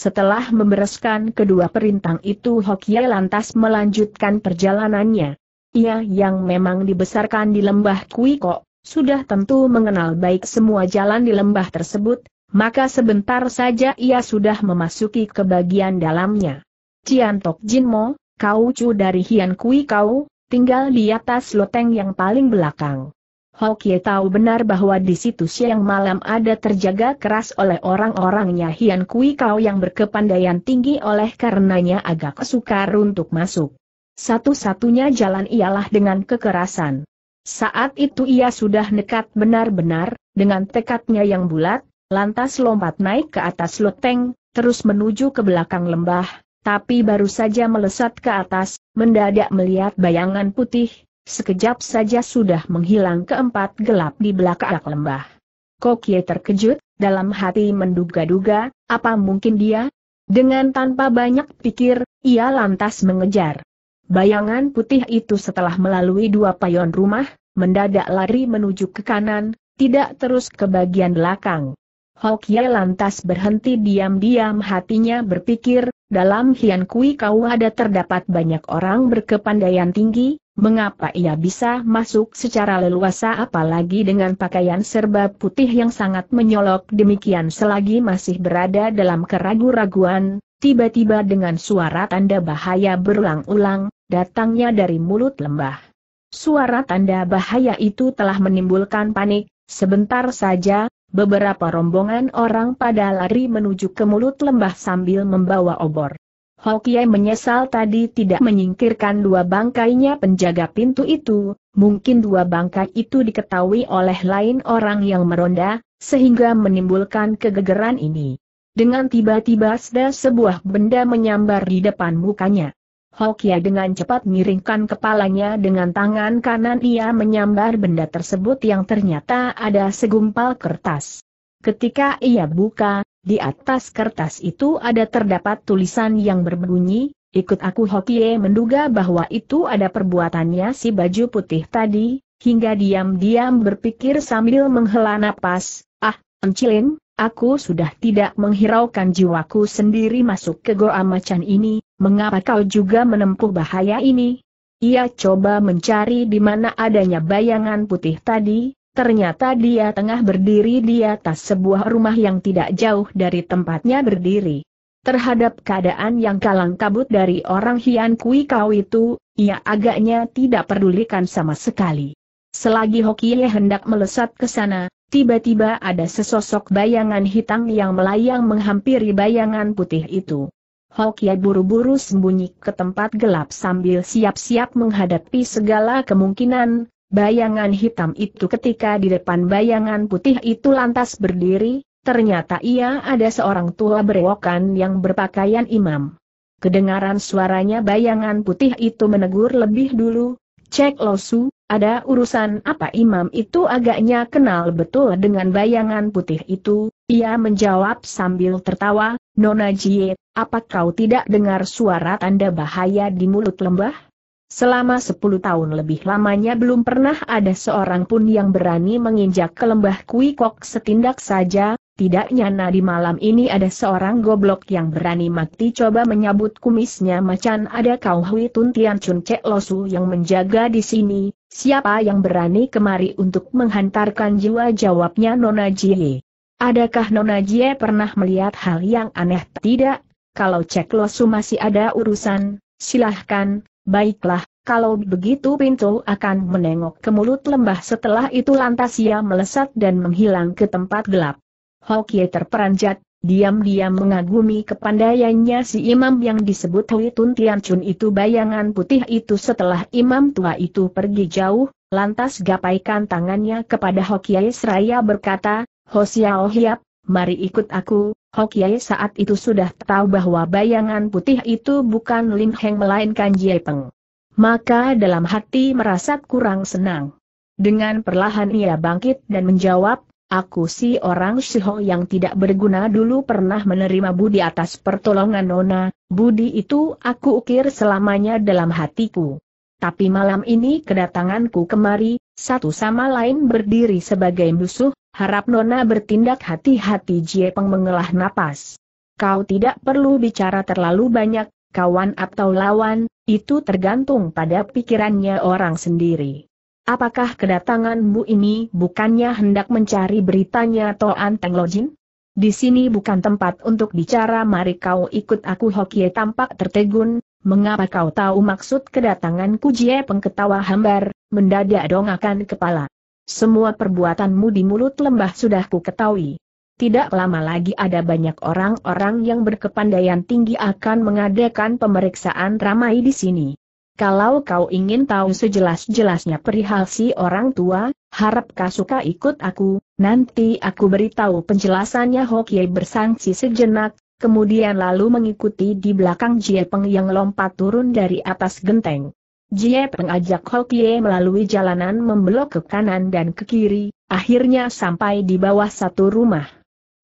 S1: Setelah membereskan kedua perintang itu Hokia lantas melanjutkan perjalanannya. Ia yang memang dibesarkan di lembah Kuiko, sudah tentu mengenal baik semua jalan di lembah tersebut, maka sebentar saja ia sudah memasuki ke bagian dalamnya. Ciantok Jinmo, kau cu dari Hian Kui kau, tinggal di atas loteng yang paling belakang. Hokie tahu benar bahwa di situ siang malam ada terjaga keras oleh orang-orangnya Hian Kui Kau yang berkepandaian tinggi oleh karenanya agak sukar untuk masuk. Satu-satunya jalan ialah dengan kekerasan. Saat itu ia sudah nekat benar-benar, dengan tekadnya yang bulat, lantas lompat naik ke atas loteng, terus menuju ke belakang lembah, tapi baru saja melesat ke atas, mendadak melihat bayangan putih, sekejap saja sudah menghilang keempat gelap di belakang lembah. Kokie terkejut, dalam hati menduga-duga, apa mungkin dia? Dengan tanpa banyak pikir, ia lantas mengejar. Bayangan putih itu setelah melalui dua payon rumah, mendadak lari menuju ke kanan, tidak terus ke bagian belakang. Hokie lantas berhenti diam-diam hatinya berpikir, dalam Hian Kui Kau ada terdapat banyak orang berkepandaian tinggi, mengapa ia bisa masuk secara leluasa apalagi dengan pakaian serba putih yang sangat menyolok demikian selagi masih berada dalam keragu-raguan, tiba-tiba dengan suara tanda bahaya berulang-ulang, datangnya dari mulut lembah. Suara tanda bahaya itu telah menimbulkan panik, Sebentar saja, beberapa rombongan orang pada lari menuju ke mulut lembah sambil membawa obor. Hokie menyesal tadi tidak menyingkirkan dua bangkainya penjaga pintu itu, mungkin dua bangkai itu diketahui oleh lain orang yang meronda, sehingga menimbulkan kegegeran ini. Dengan tiba-tiba ada sebuah benda menyambar di depan mukanya. Hokia dengan cepat miringkan kepalanya dengan tangan kanan ia menyambar benda tersebut yang ternyata ada segumpal kertas. Ketika ia buka, di atas kertas itu ada terdapat tulisan yang berbunyi, ikut aku Hokie menduga bahwa itu ada perbuatannya si baju putih tadi, hingga diam-diam berpikir sambil menghela napas, ah, encilin, Aku sudah tidak menghiraukan jiwaku sendiri masuk ke goa macan ini, mengapa kau juga menempuh bahaya ini? Ia coba mencari di mana adanya bayangan putih tadi, ternyata dia tengah berdiri di atas sebuah rumah yang tidak jauh dari tempatnya berdiri. Terhadap keadaan yang kalang kabut dari orang Hian Kui Kau itu, ia agaknya tidak pedulikan sama sekali. Selagi Hokie hendak melesat ke sana, Tiba-tiba ada sesosok bayangan hitam yang melayang menghampiri bayangan putih itu. Hokia buru-buru sembunyi ke tempat gelap sambil siap-siap menghadapi segala kemungkinan, bayangan hitam itu ketika di depan bayangan putih itu lantas berdiri, ternyata ia ada seorang tua berewokan yang berpakaian imam. Kedengaran suaranya bayangan putih itu menegur lebih dulu, Cek Losu, ada urusan apa imam itu agaknya kenal betul dengan bayangan putih itu, ia menjawab sambil tertawa, Nona Jie, apa kau tidak dengar suara tanda bahaya di mulut lembah? Selama sepuluh tahun lebih lamanya belum pernah ada seorang pun yang berani menginjak ke lembah kui kok setindak saja, Tidaknya nah di malam ini ada seorang goblok yang berani mati coba menyabut kumisnya macan ada kau Hui Tun Tian Cek Losu yang menjaga di sini, siapa yang berani kemari untuk menghantarkan jiwa jawabnya Nona Jie. Adakah Nona Jie pernah melihat hal yang aneh tidak? Kalau Cek Losu masih ada urusan, silahkan, baiklah, kalau begitu pintu akan menengok ke mulut lembah setelah itu lantas ia melesat dan menghilang ke tempat gelap. Hokie terperanjat, diam-diam mengagumi kepandaiannya si imam yang disebut Hui Tun Tian Chun itu bayangan putih itu setelah imam tua itu pergi jauh, lantas gapaikan tangannya kepada Hokie seraya berkata, Xiao Hiap, mari ikut aku, Hokiai saat itu sudah tahu bahwa bayangan putih itu bukan Lin Heng melainkan Jie Peng. Maka dalam hati merasa kurang senang. Dengan perlahan ia bangkit dan menjawab, Aku si orang Shiho yang tidak berguna dulu pernah menerima budi atas pertolongan Nona, budi itu aku ukir selamanya dalam hatiku. Tapi malam ini kedatanganku kemari, satu sama lain berdiri sebagai musuh, harap Nona bertindak hati-hati Jiepeng mengelah napas. Kau tidak perlu bicara terlalu banyak, kawan atau lawan, itu tergantung pada pikirannya orang sendiri. Apakah kedatanganmu ini bukannya hendak mencari beritanya Toan Lojin? Di sini bukan tempat untuk bicara mari kau ikut aku Hokie tampak tertegun, mengapa kau tahu maksud kedatanganku Jie pengketawa hambar, mendadak dongakan kepala. Semua perbuatanmu di mulut lembah sudah ku ketahui. Tidak lama lagi ada banyak orang-orang yang berkepandaian tinggi akan mengadakan pemeriksaan ramai di sini. Kalau kau ingin tahu sejelas-jelasnya perihal si orang tua, harap kau suka ikut aku, nanti aku beritahu penjelasannya Hokie bersangsi sejenak, kemudian lalu mengikuti di belakang Jie Peng yang lompat turun dari atas genteng. Jie Peng ajak Hokie melalui jalanan membelok ke kanan dan ke kiri, akhirnya sampai di bawah satu rumah.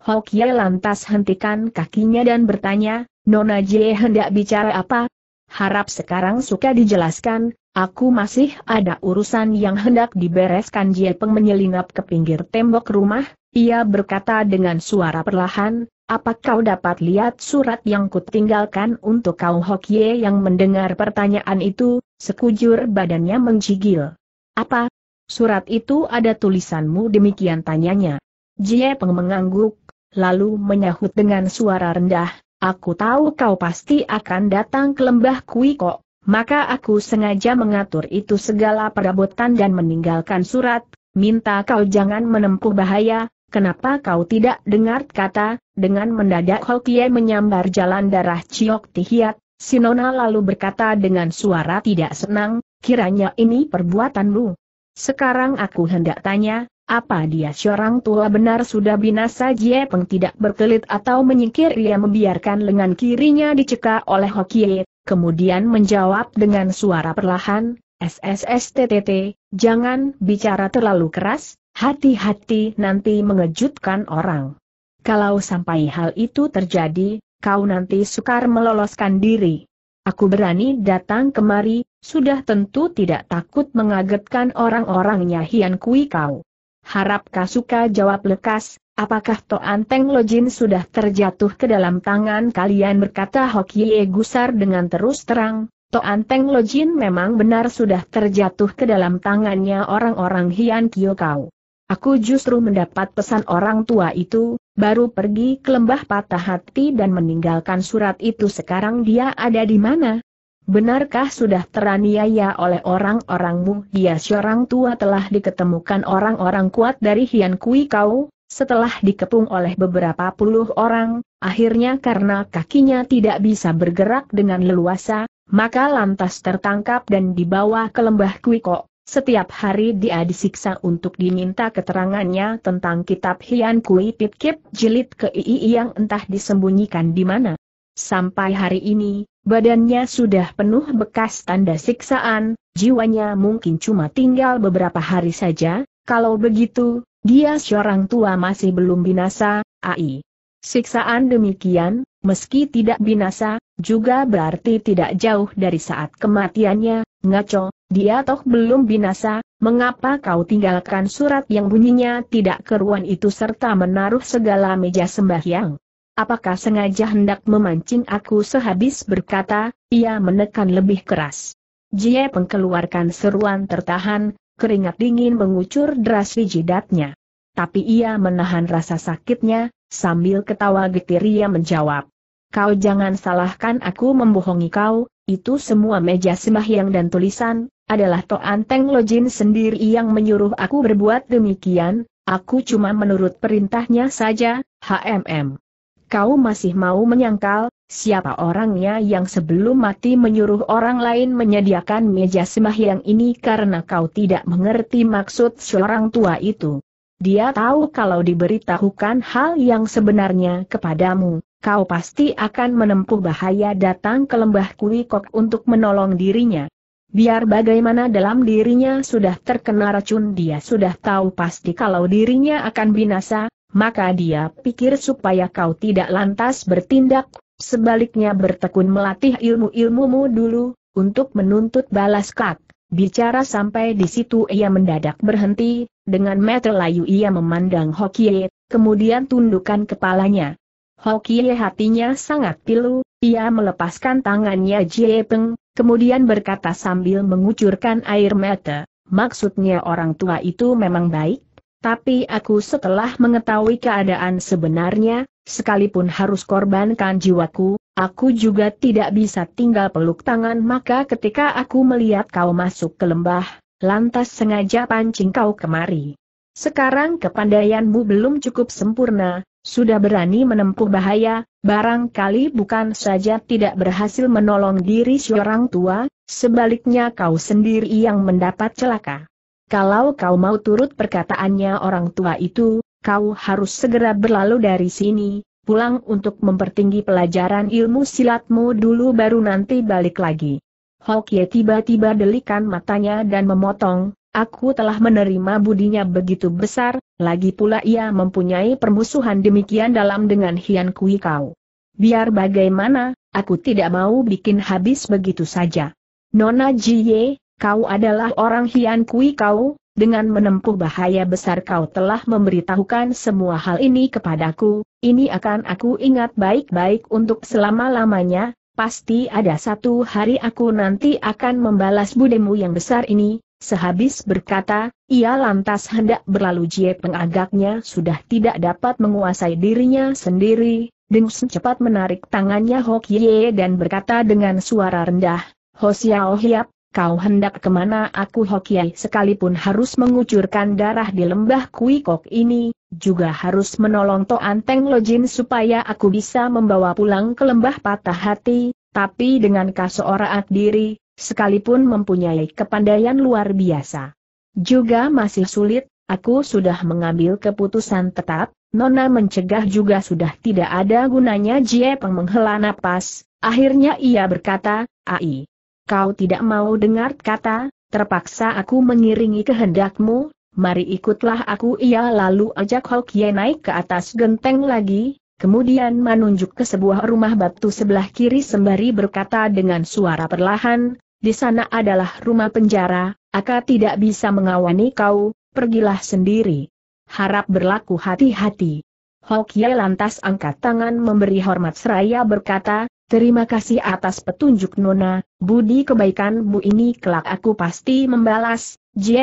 S1: Hokie lantas hentikan kakinya dan bertanya, Nona Jie hendak bicara apa, Harap sekarang suka dijelaskan, aku masih ada urusan yang hendak dibereskan Jie Peng menyelinap ke pinggir tembok rumah, ia berkata dengan suara perlahan, apa kau dapat lihat surat yang kutinggalkan untuk kau Hokye yang mendengar pertanyaan itu, sekujur badannya menggigil. Apa? Surat itu ada tulisanmu demikian tanyanya. Jie Peng mengangguk, lalu menyahut dengan suara rendah, Aku tahu kau pasti akan datang ke lembah kui kok, maka aku sengaja mengatur itu segala perabotan dan meninggalkan surat, minta kau jangan menempuh bahaya, kenapa kau tidak dengar kata, dengan mendadak Hokie menyambar jalan darah Ciok Tihiat, Sinona lalu berkata dengan suara tidak senang, kiranya ini perbuatanmu. Sekarang aku hendak tanya, apa dia seorang tua benar sudah binasa Jie Peng tidak berkelit atau menyingkir ia membiarkan lengan kirinya diceka oleh Hokie, kemudian menjawab dengan suara perlahan, SSSTTT, jangan bicara terlalu keras, hati-hati nanti mengejutkan orang. Kalau sampai hal itu terjadi, kau nanti sukar meloloskan diri. Aku berani datang kemari, sudah tentu tidak takut mengagetkan orang-orangnya Hian Kui kau. Harap Kasuka jawab lekas, apakah Toan Teng Lojin sudah terjatuh ke dalam tangan kalian berkata Hokie Gusar dengan terus terang, Toan Teng Lojin memang benar sudah terjatuh ke dalam tangannya orang-orang Hian kau. Aku justru mendapat pesan orang tua itu, baru pergi ke lembah patah hati dan meninggalkan surat itu sekarang dia ada di mana, Benarkah sudah teraniaya oleh orang-orangmu? Dia seorang tua telah diketemukan orang-orang kuat dari Hian Kui Kau, setelah dikepung oleh beberapa puluh orang, akhirnya karena kakinya tidak bisa bergerak dengan leluasa, maka lantas tertangkap dan dibawa ke lembah Kui Kok. Setiap hari dia disiksa untuk diminta keterangannya tentang kitab Hian Kui Pit Kip jilid ke II yang entah disembunyikan di mana. Sampai hari ini, Badannya sudah penuh bekas tanda siksaan, jiwanya mungkin cuma tinggal beberapa hari saja, kalau begitu, dia seorang tua masih belum binasa, ai. Siksaan demikian, meski tidak binasa, juga berarti tidak jauh dari saat kematiannya, ngaco, dia toh belum binasa, mengapa kau tinggalkan surat yang bunyinya tidak keruan itu serta menaruh segala meja sembahyang? apakah sengaja hendak memancing aku sehabis berkata, ia menekan lebih keras. Jie pengkeluarkan seruan tertahan, keringat dingin mengucur deras di jidatnya. Tapi ia menahan rasa sakitnya, sambil ketawa getir ia menjawab. Kau jangan salahkan aku membohongi kau, itu semua meja sembahyang dan tulisan, adalah Toan Teng Lojin sendiri yang menyuruh aku berbuat demikian, aku cuma menurut perintahnya saja, HMM kau masih mau menyangkal, siapa orangnya yang sebelum mati menyuruh orang lain menyediakan meja sembahyang ini karena kau tidak mengerti maksud seorang tua itu. Dia tahu kalau diberitahukan hal yang sebenarnya kepadamu, kau pasti akan menempuh bahaya datang ke lembah Kuikok untuk menolong dirinya. Biar bagaimana dalam dirinya sudah terkena racun dia sudah tahu pasti kalau dirinya akan binasa, maka dia pikir supaya kau tidak lantas bertindak, sebaliknya bertekun melatih ilmu-ilmumu dulu, untuk menuntut balas kak. Bicara sampai di situ ia mendadak berhenti, dengan mata layu ia memandang Hokie, kemudian tundukkan kepalanya. Hokie hatinya sangat pilu, ia melepaskan tangannya Jie Peng, Kemudian berkata sambil mengucurkan air mata, maksudnya orang tua itu memang baik, tapi aku setelah mengetahui keadaan sebenarnya, sekalipun harus korbankan jiwaku, aku juga tidak bisa tinggal peluk tangan maka ketika aku melihat kau masuk ke lembah, lantas sengaja pancing kau kemari. Sekarang kepandaianmu belum cukup sempurna, sudah berani menempuh bahaya, Barangkali bukan saja tidak berhasil menolong diri seorang tua, sebaliknya kau sendiri yang mendapat celaka. Kalau kau mau turut perkataannya orang tua itu, kau harus segera berlalu dari sini, pulang untuk mempertinggi pelajaran ilmu silatmu dulu baru nanti balik lagi. Hokie tiba-tiba delikan matanya dan memotong, Aku telah menerima budinya begitu besar, lagi pula ia mempunyai permusuhan demikian dalam dengan Hian Kui Kau. Biar bagaimana, aku tidak mau bikin habis begitu saja. Nona Ye, kau adalah orang Hian Kui Kau, dengan menempuh bahaya besar kau telah memberitahukan semua hal ini kepadaku, ini akan aku ingat baik-baik untuk selama-lamanya, pasti ada satu hari aku nanti akan membalas budemu yang besar ini, Sehabis berkata, ia lantas hendak berlalu Jie pengagaknya sudah tidak dapat menguasai dirinya sendiri, Deng Sen cepat menarik tangannya Hok Ye dan berkata dengan suara rendah, Ho Xiao Hiap, kau hendak kemana aku Hok Ye sekalipun harus mengucurkan darah di lembah Kui Kok ini, juga harus menolong Toan Teng Lojin supaya aku bisa membawa pulang ke lembah patah hati, tapi dengan kasoraat diri, sekalipun mempunyai kepandaian luar biasa. Juga masih sulit, aku sudah mengambil keputusan tetap, Nona mencegah juga sudah tidak ada gunanya Jie Peng menghela napas, akhirnya ia berkata, Ai, kau tidak mau dengar kata, terpaksa aku mengiringi kehendakmu, mari ikutlah aku ia lalu ajak Hokie naik ke atas genteng lagi, kemudian menunjuk ke sebuah rumah batu sebelah kiri sembari berkata dengan suara perlahan, di sana adalah rumah penjara, aku tidak bisa mengawani kau, pergilah sendiri. Harap berlaku hati-hati. Hokie lantas angkat tangan memberi hormat seraya berkata, Terima kasih atas petunjuk Nona, budi kebaikanmu ini kelak aku pasti membalas,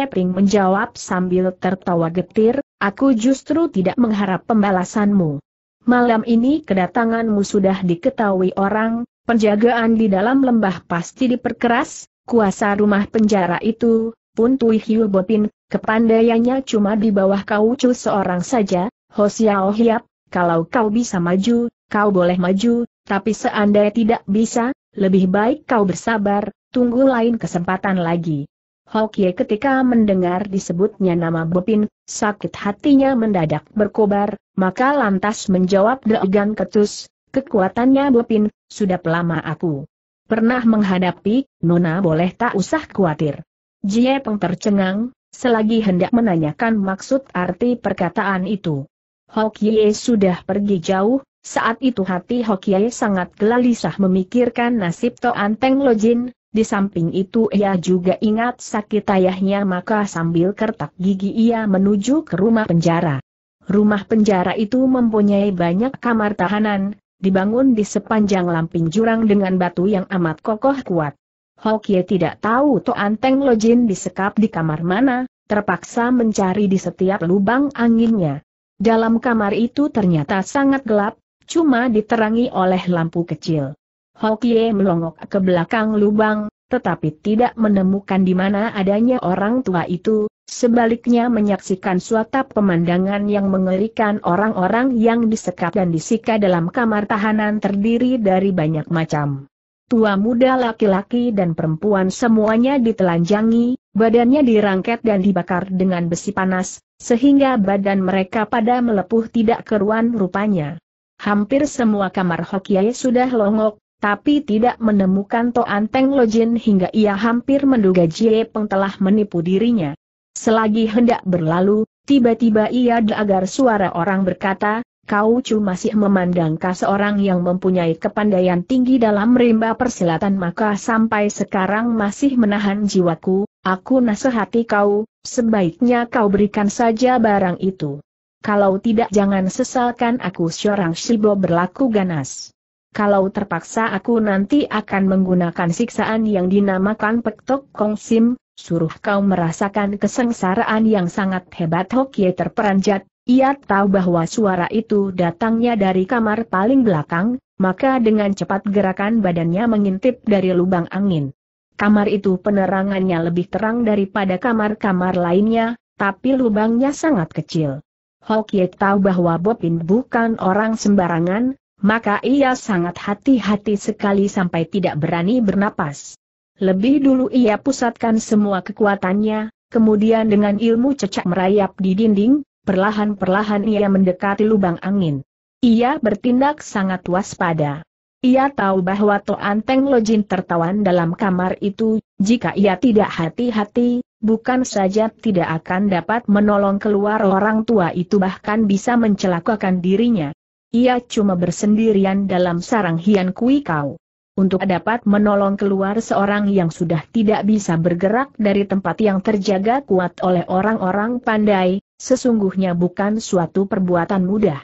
S1: Ping menjawab sambil tertawa getir, aku justru tidak mengharap pembalasanmu. Malam ini kedatanganmu sudah diketahui orang, Penjagaan di dalam lembah pasti diperkeras, kuasa rumah penjara itu, pun Tui Hiu Botin, kepandaiannya cuma di bawah kau cu seorang saja, xiao Hiap, kalau kau bisa maju, kau boleh maju, tapi seandainya tidak bisa, lebih baik kau bersabar, tunggu lain kesempatan lagi. kie ketika mendengar disebutnya nama Bopin, sakit hatinya mendadak berkobar, maka lantas menjawab degan Ketus, Kekuatannya Bopin, sudah pelama aku pernah menghadapi, Nona boleh tak usah khawatir. Jie Peng tercengang, selagi hendak menanyakan maksud arti perkataan itu. Hokie sudah pergi jauh, saat itu hati Hokie sangat gelisah memikirkan nasib Toan Peng Lojin, di samping itu ia juga ingat sakit ayahnya maka sambil kertak gigi ia menuju ke rumah penjara. Rumah penjara itu mempunyai banyak kamar tahanan, dibangun di sepanjang lamping jurang dengan batu yang amat kokoh kuat. Hokie tidak tahu Toan Teng Lojin disekap di kamar mana, terpaksa mencari di setiap lubang anginnya. Dalam kamar itu ternyata sangat gelap, cuma diterangi oleh lampu kecil. Hokie melongok ke belakang lubang, tetapi tidak menemukan di mana adanya orang tua itu, sebaliknya menyaksikan suatu pemandangan yang mengerikan orang-orang yang disekap dan disika dalam kamar tahanan terdiri dari banyak macam. Tua muda laki-laki dan perempuan semuanya ditelanjangi, badannya dirangket dan dibakar dengan besi panas, sehingga badan mereka pada melepuh tidak keruan rupanya. Hampir semua kamar Hokiai sudah longok, tapi tidak menemukan Toan Teng Lojin hingga ia hampir menduga Jie Peng telah menipu dirinya. Selagi hendak berlalu, tiba-tiba ia agar suara orang berkata, kau cuma masih memandang seorang yang mempunyai kepandaian tinggi dalam rimba persilatan maka sampai sekarang masih menahan jiwaku, aku nasihati kau, sebaiknya kau berikan saja barang itu. Kalau tidak jangan sesalkan aku seorang Shibo berlaku ganas kalau terpaksa aku nanti akan menggunakan siksaan yang dinamakan Pektok Kong Sim, suruh kau merasakan kesengsaraan yang sangat hebat Hokye terperanjat, ia tahu bahwa suara itu datangnya dari kamar paling belakang, maka dengan cepat gerakan badannya mengintip dari lubang angin. Kamar itu penerangannya lebih terang daripada kamar-kamar lainnya, tapi lubangnya sangat kecil. Hokye tahu bahwa Bopin bukan orang sembarangan, maka ia sangat hati-hati sekali sampai tidak berani bernapas. Lebih dulu ia pusatkan semua kekuatannya, kemudian dengan ilmu cecak merayap di dinding, perlahan-perlahan ia mendekati lubang angin. Ia bertindak sangat waspada. Ia tahu bahwa Toan Teng Lojin tertawan dalam kamar itu, jika ia tidak hati-hati, bukan saja tidak akan dapat menolong keluar orang tua itu bahkan bisa mencelakakan dirinya. Ia cuma bersendirian dalam sarang Hian Kui Kau. Untuk dapat menolong keluar seorang yang sudah tidak bisa bergerak dari tempat yang terjaga kuat oleh orang-orang pandai, sesungguhnya bukan suatu perbuatan mudah.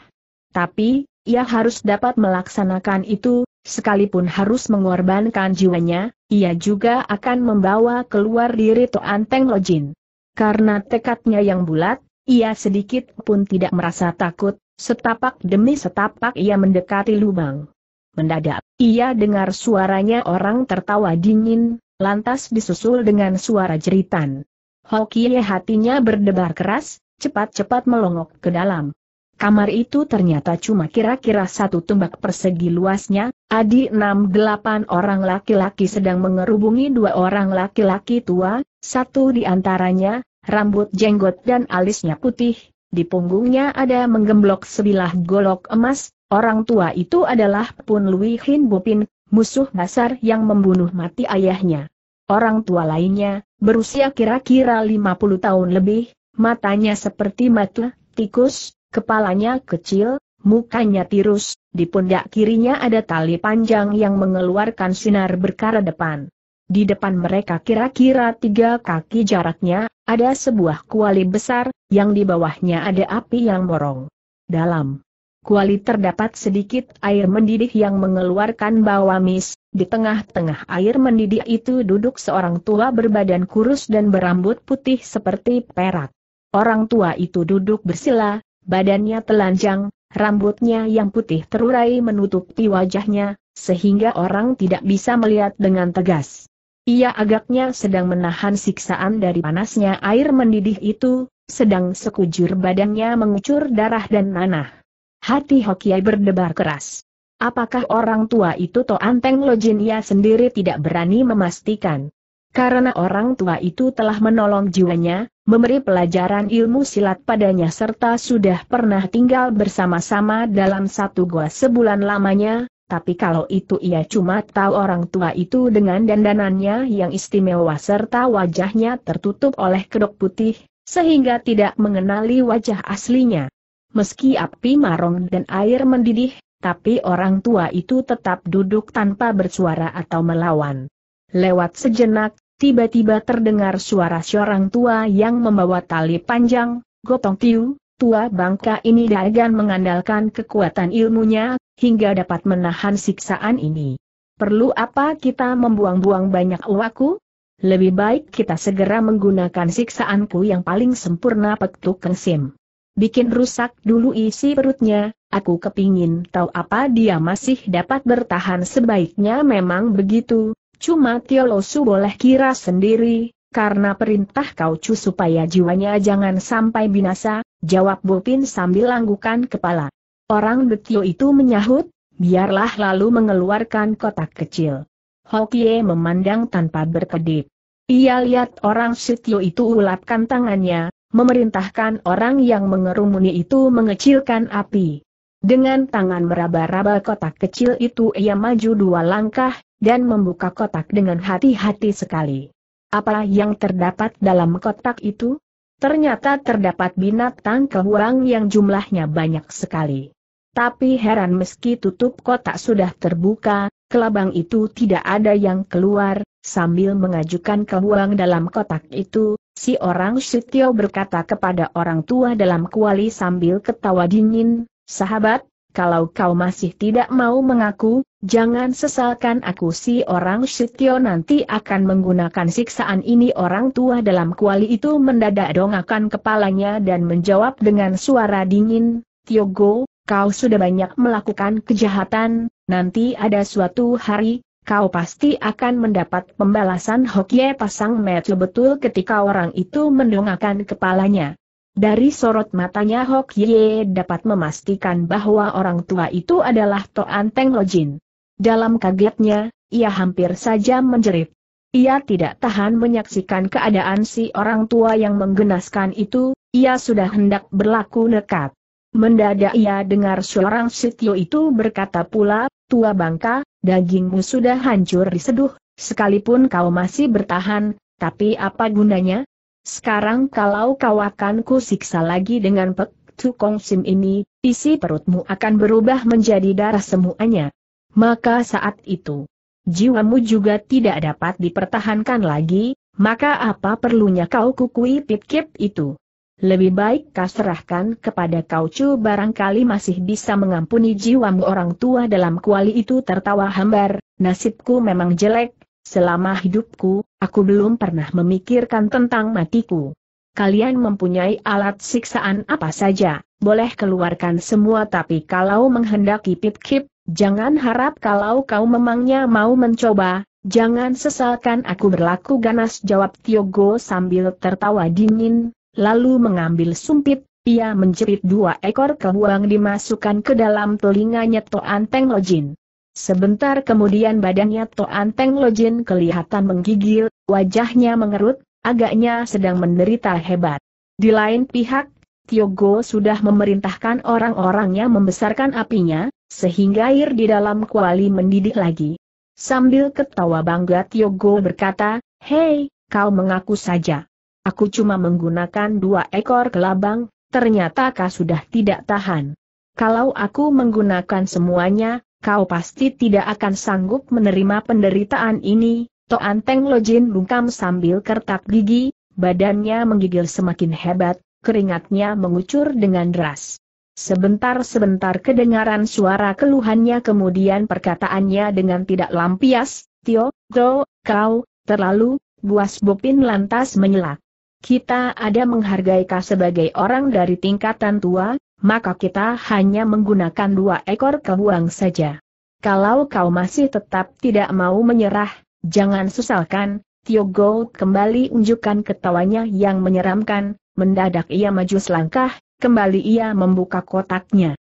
S1: Tapi, ia harus dapat melaksanakan itu, sekalipun harus mengorbankan jiwanya, ia juga akan membawa keluar diri Toan Teng Lojin. Karena tekadnya yang bulat, ia sedikit pun tidak merasa takut, Setapak demi setapak ia mendekati lubang. Mendadak, ia dengar suaranya orang tertawa dingin, lantas disusul dengan suara jeritan. Hokie hatinya berdebar keras, cepat-cepat melongok ke dalam. Kamar itu ternyata cuma kira-kira satu tumbak persegi luasnya, adi enam delapan orang laki-laki sedang mengerubungi dua orang laki-laki tua, satu di antaranya, rambut jenggot dan alisnya putih, di punggungnya ada menggemblok sebilah golok emas, orang tua itu adalah Pun Lui Hin Bupin, musuh besar yang membunuh mati ayahnya. Orang tua lainnya, berusia kira-kira 50 tahun lebih, matanya seperti mata tikus, kepalanya kecil, mukanya tirus, di pundak kirinya ada tali panjang yang mengeluarkan sinar berkara depan. Di depan mereka kira-kira tiga kaki jaraknya, ada sebuah kuali besar, yang di bawahnya ada api yang morong. Dalam kuali terdapat sedikit air mendidih yang mengeluarkan bau amis, di tengah-tengah air mendidih itu duduk seorang tua berbadan kurus dan berambut putih seperti perak. Orang tua itu duduk bersila, badannya telanjang, rambutnya yang putih terurai menutupi wajahnya, sehingga orang tidak bisa melihat dengan tegas. Ia agaknya sedang menahan siksaan dari panasnya air mendidih itu, sedang sekujur badannya mengucur darah dan nanah. Hati Hokiai berdebar keras. Apakah orang tua itu Toan Peng Lojin ia sendiri tidak berani memastikan. Karena orang tua itu telah menolong jiwanya, memberi pelajaran ilmu silat padanya serta sudah pernah tinggal bersama-sama dalam satu gua sebulan lamanya, tapi kalau itu ia cuma tahu orang tua itu dengan dandanannya yang istimewa serta wajahnya tertutup oleh kedok putih, sehingga tidak mengenali wajah aslinya. Meski api marong dan air mendidih, tapi orang tua itu tetap duduk tanpa bersuara atau melawan. Lewat sejenak, tiba-tiba terdengar suara seorang tua yang membawa tali panjang, gotong tiu, tua bangka ini Dagan mengandalkan kekuatan ilmunya, hingga dapat menahan siksaan ini. Perlu apa kita membuang-buang banyak uaku? Lebih baik kita segera menggunakan siksaanku yang paling sempurna Pektu Kengsim. Bikin rusak dulu isi perutnya, aku kepingin tahu apa dia masih dapat bertahan sebaiknya memang begitu, cuma Tio Losu boleh kira sendiri, karena perintah kau kaucu supaya jiwanya jangan sampai binasa, jawab Bupin sambil anggukan kepala. Orang Betio itu menyahut, biarlah lalu mengeluarkan kotak kecil. Hokie memandang tanpa berkedip. Ia lihat orang Setio itu ulapkan tangannya, memerintahkan orang yang mengerumuni itu mengecilkan api. Dengan tangan meraba-raba kotak kecil itu ia maju dua langkah, dan membuka kotak dengan hati-hati sekali. Apa yang terdapat dalam kotak itu? Ternyata terdapat binatang kehuang yang jumlahnya banyak sekali. Tapi heran meski tutup kotak sudah terbuka, kelabang itu tidak ada yang keluar, sambil mengajukan kehuang dalam kotak itu, si orang Sityo berkata kepada orang tua dalam kuali sambil ketawa dingin, sahabat, kalau kau masih tidak mau mengaku, jangan sesalkan aku si orang Sityo nanti akan menggunakan siksaan ini orang tua dalam kuali itu mendadak dongakan kepalanya dan menjawab dengan suara dingin, Tiogo, kau sudah banyak melakukan kejahatan, nanti ada suatu hari, kau pasti akan mendapat pembalasan Hokye pasang metu betul ketika orang itu mendongakan kepalanya. Dari sorot matanya Hok Ye dapat memastikan bahwa orang tua itu adalah Toan Teng Lojin. Dalam kagetnya, ia hampir saja menjerit. Ia tidak tahan menyaksikan keadaan si orang tua yang menggenaskan itu, ia sudah hendak berlaku nekat. Mendadak ia dengar seorang sitio itu berkata pula, tua bangka, dagingmu sudah hancur diseduh, sekalipun kau masih bertahan, tapi apa gunanya? Sekarang kalau kau akan kusiksa lagi dengan pek Kong sim ini, isi perutmu akan berubah menjadi darah semuanya. Maka saat itu, jiwamu juga tidak dapat dipertahankan lagi, maka apa perlunya kau kukui pitkip itu? Lebih baik kau serahkan kepada kau cu barangkali masih bisa mengampuni jiwamu orang tua dalam kuali itu tertawa hambar, nasibku memang jelek, selama hidupku, Aku belum pernah memikirkan tentang matiku. Kalian mempunyai alat siksaan apa saja, boleh keluarkan semua tapi kalau menghendaki pip-kip, jangan harap kalau kau memangnya mau mencoba, jangan sesalkan aku berlaku ganas jawab Tiogo sambil tertawa dingin, lalu mengambil sumpit, ia menjerit dua ekor kebuang dimasukkan ke dalam telinganya Toan Teng Lojin. Sebentar kemudian badannya Toan Peng Lojin kelihatan menggigil, wajahnya mengerut, agaknya sedang menderita hebat. Di lain pihak, Tiogo sudah memerintahkan orang-orangnya membesarkan apinya, sehingga air di dalam kuali mendidih lagi. Sambil ketawa bangga Tiogo berkata, Hei, kau mengaku saja. Aku cuma menggunakan dua ekor kelabang, ternyata kau sudah tidak tahan. Kalau aku menggunakan semuanya, kau pasti tidak akan sanggup menerima penderitaan ini, Toan Teng Lojin bungkam sambil kertak gigi, badannya menggigil semakin hebat, keringatnya mengucur dengan deras. Sebentar-sebentar kedengaran suara keluhannya kemudian perkataannya dengan tidak lampias, Tio, Do, kau, terlalu, Buas Bopin lantas menyela. Kita ada menghargai kau sebagai orang dari tingkatan tua, maka kita hanya menggunakan dua ekor kebuang saja. Kalau kau masih tetap tidak mau menyerah, jangan sesalkan, Tio Gold kembali unjukkan ketawanya yang menyeramkan, mendadak ia maju selangkah, kembali ia membuka kotaknya.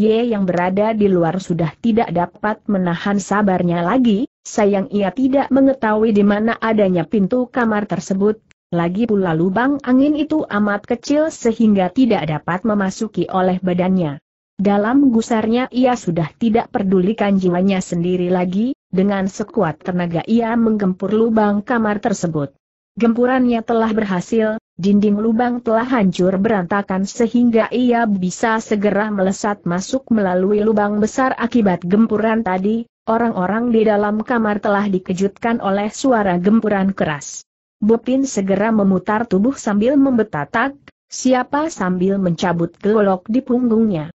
S1: Ye yang berada di luar sudah tidak dapat menahan sabarnya lagi, sayang ia tidak mengetahui di mana adanya pintu kamar tersebut, lagi pula lubang angin itu amat kecil sehingga tidak dapat memasuki oleh badannya. Dalam gusarnya ia sudah tidak pedulikan jiwanya sendiri lagi, dengan sekuat tenaga ia menggempur lubang kamar tersebut. Gempurannya telah berhasil, dinding lubang telah hancur berantakan sehingga ia bisa segera melesat masuk melalui lubang besar akibat gempuran tadi, orang-orang di dalam kamar telah dikejutkan oleh suara gempuran keras. Bopin segera memutar tubuh sambil membetatak, siapa sambil mencabut gelok di punggungnya.